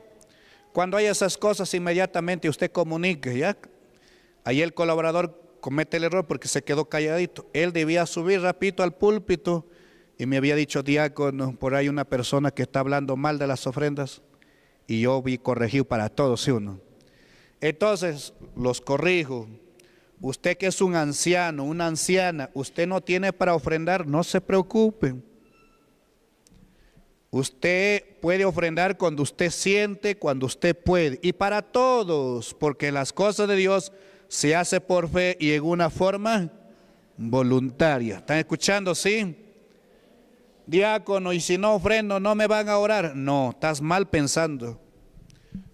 Cuando hay esas cosas, inmediatamente usted comunique, ¿ya? Ahí el colaborador comete el error porque se quedó calladito. Él debía subir rapidito al púlpito y me había dicho, diácono, por ahí una persona que está hablando mal de las ofrendas. Y yo vi corregido para todos, ¿sí uno? Entonces, los corrijo. Usted que es un anciano, una anciana, usted no tiene para ofrendar, no se preocupe Usted puede ofrendar cuando usted siente, cuando usted puede. Y para todos, porque las cosas de Dios se hace por fe y en una forma voluntaria. ¿Están escuchando? Sí. Diácono, y si no ofrendo, no me van a orar. No, estás mal pensando.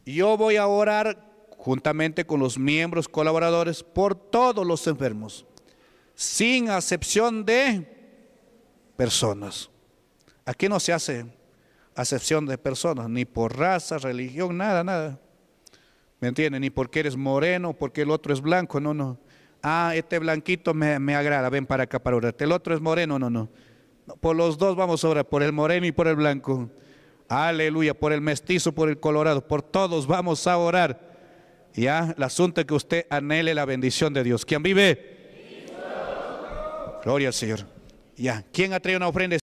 Yo voy a orar juntamente con los miembros colaboradores por todos los enfermos, sin acepción de personas. Aquí no se hace acepción de personas, ni por raza, religión, nada, nada. ¿Me entienden? Ni porque eres moreno, porque el otro es blanco, no, no. Ah, este blanquito me, agrada, ven para acá para orarte. El otro es moreno, no, no. Por los dos vamos a orar, por el moreno y por el blanco. Aleluya, por el mestizo, por el colorado, por todos vamos a orar. Ya, el asunto es que usted anhele la bendición de Dios. ¿Quién vive? Gloria al Señor. Ya, ¿quién ha traído una ofrenda?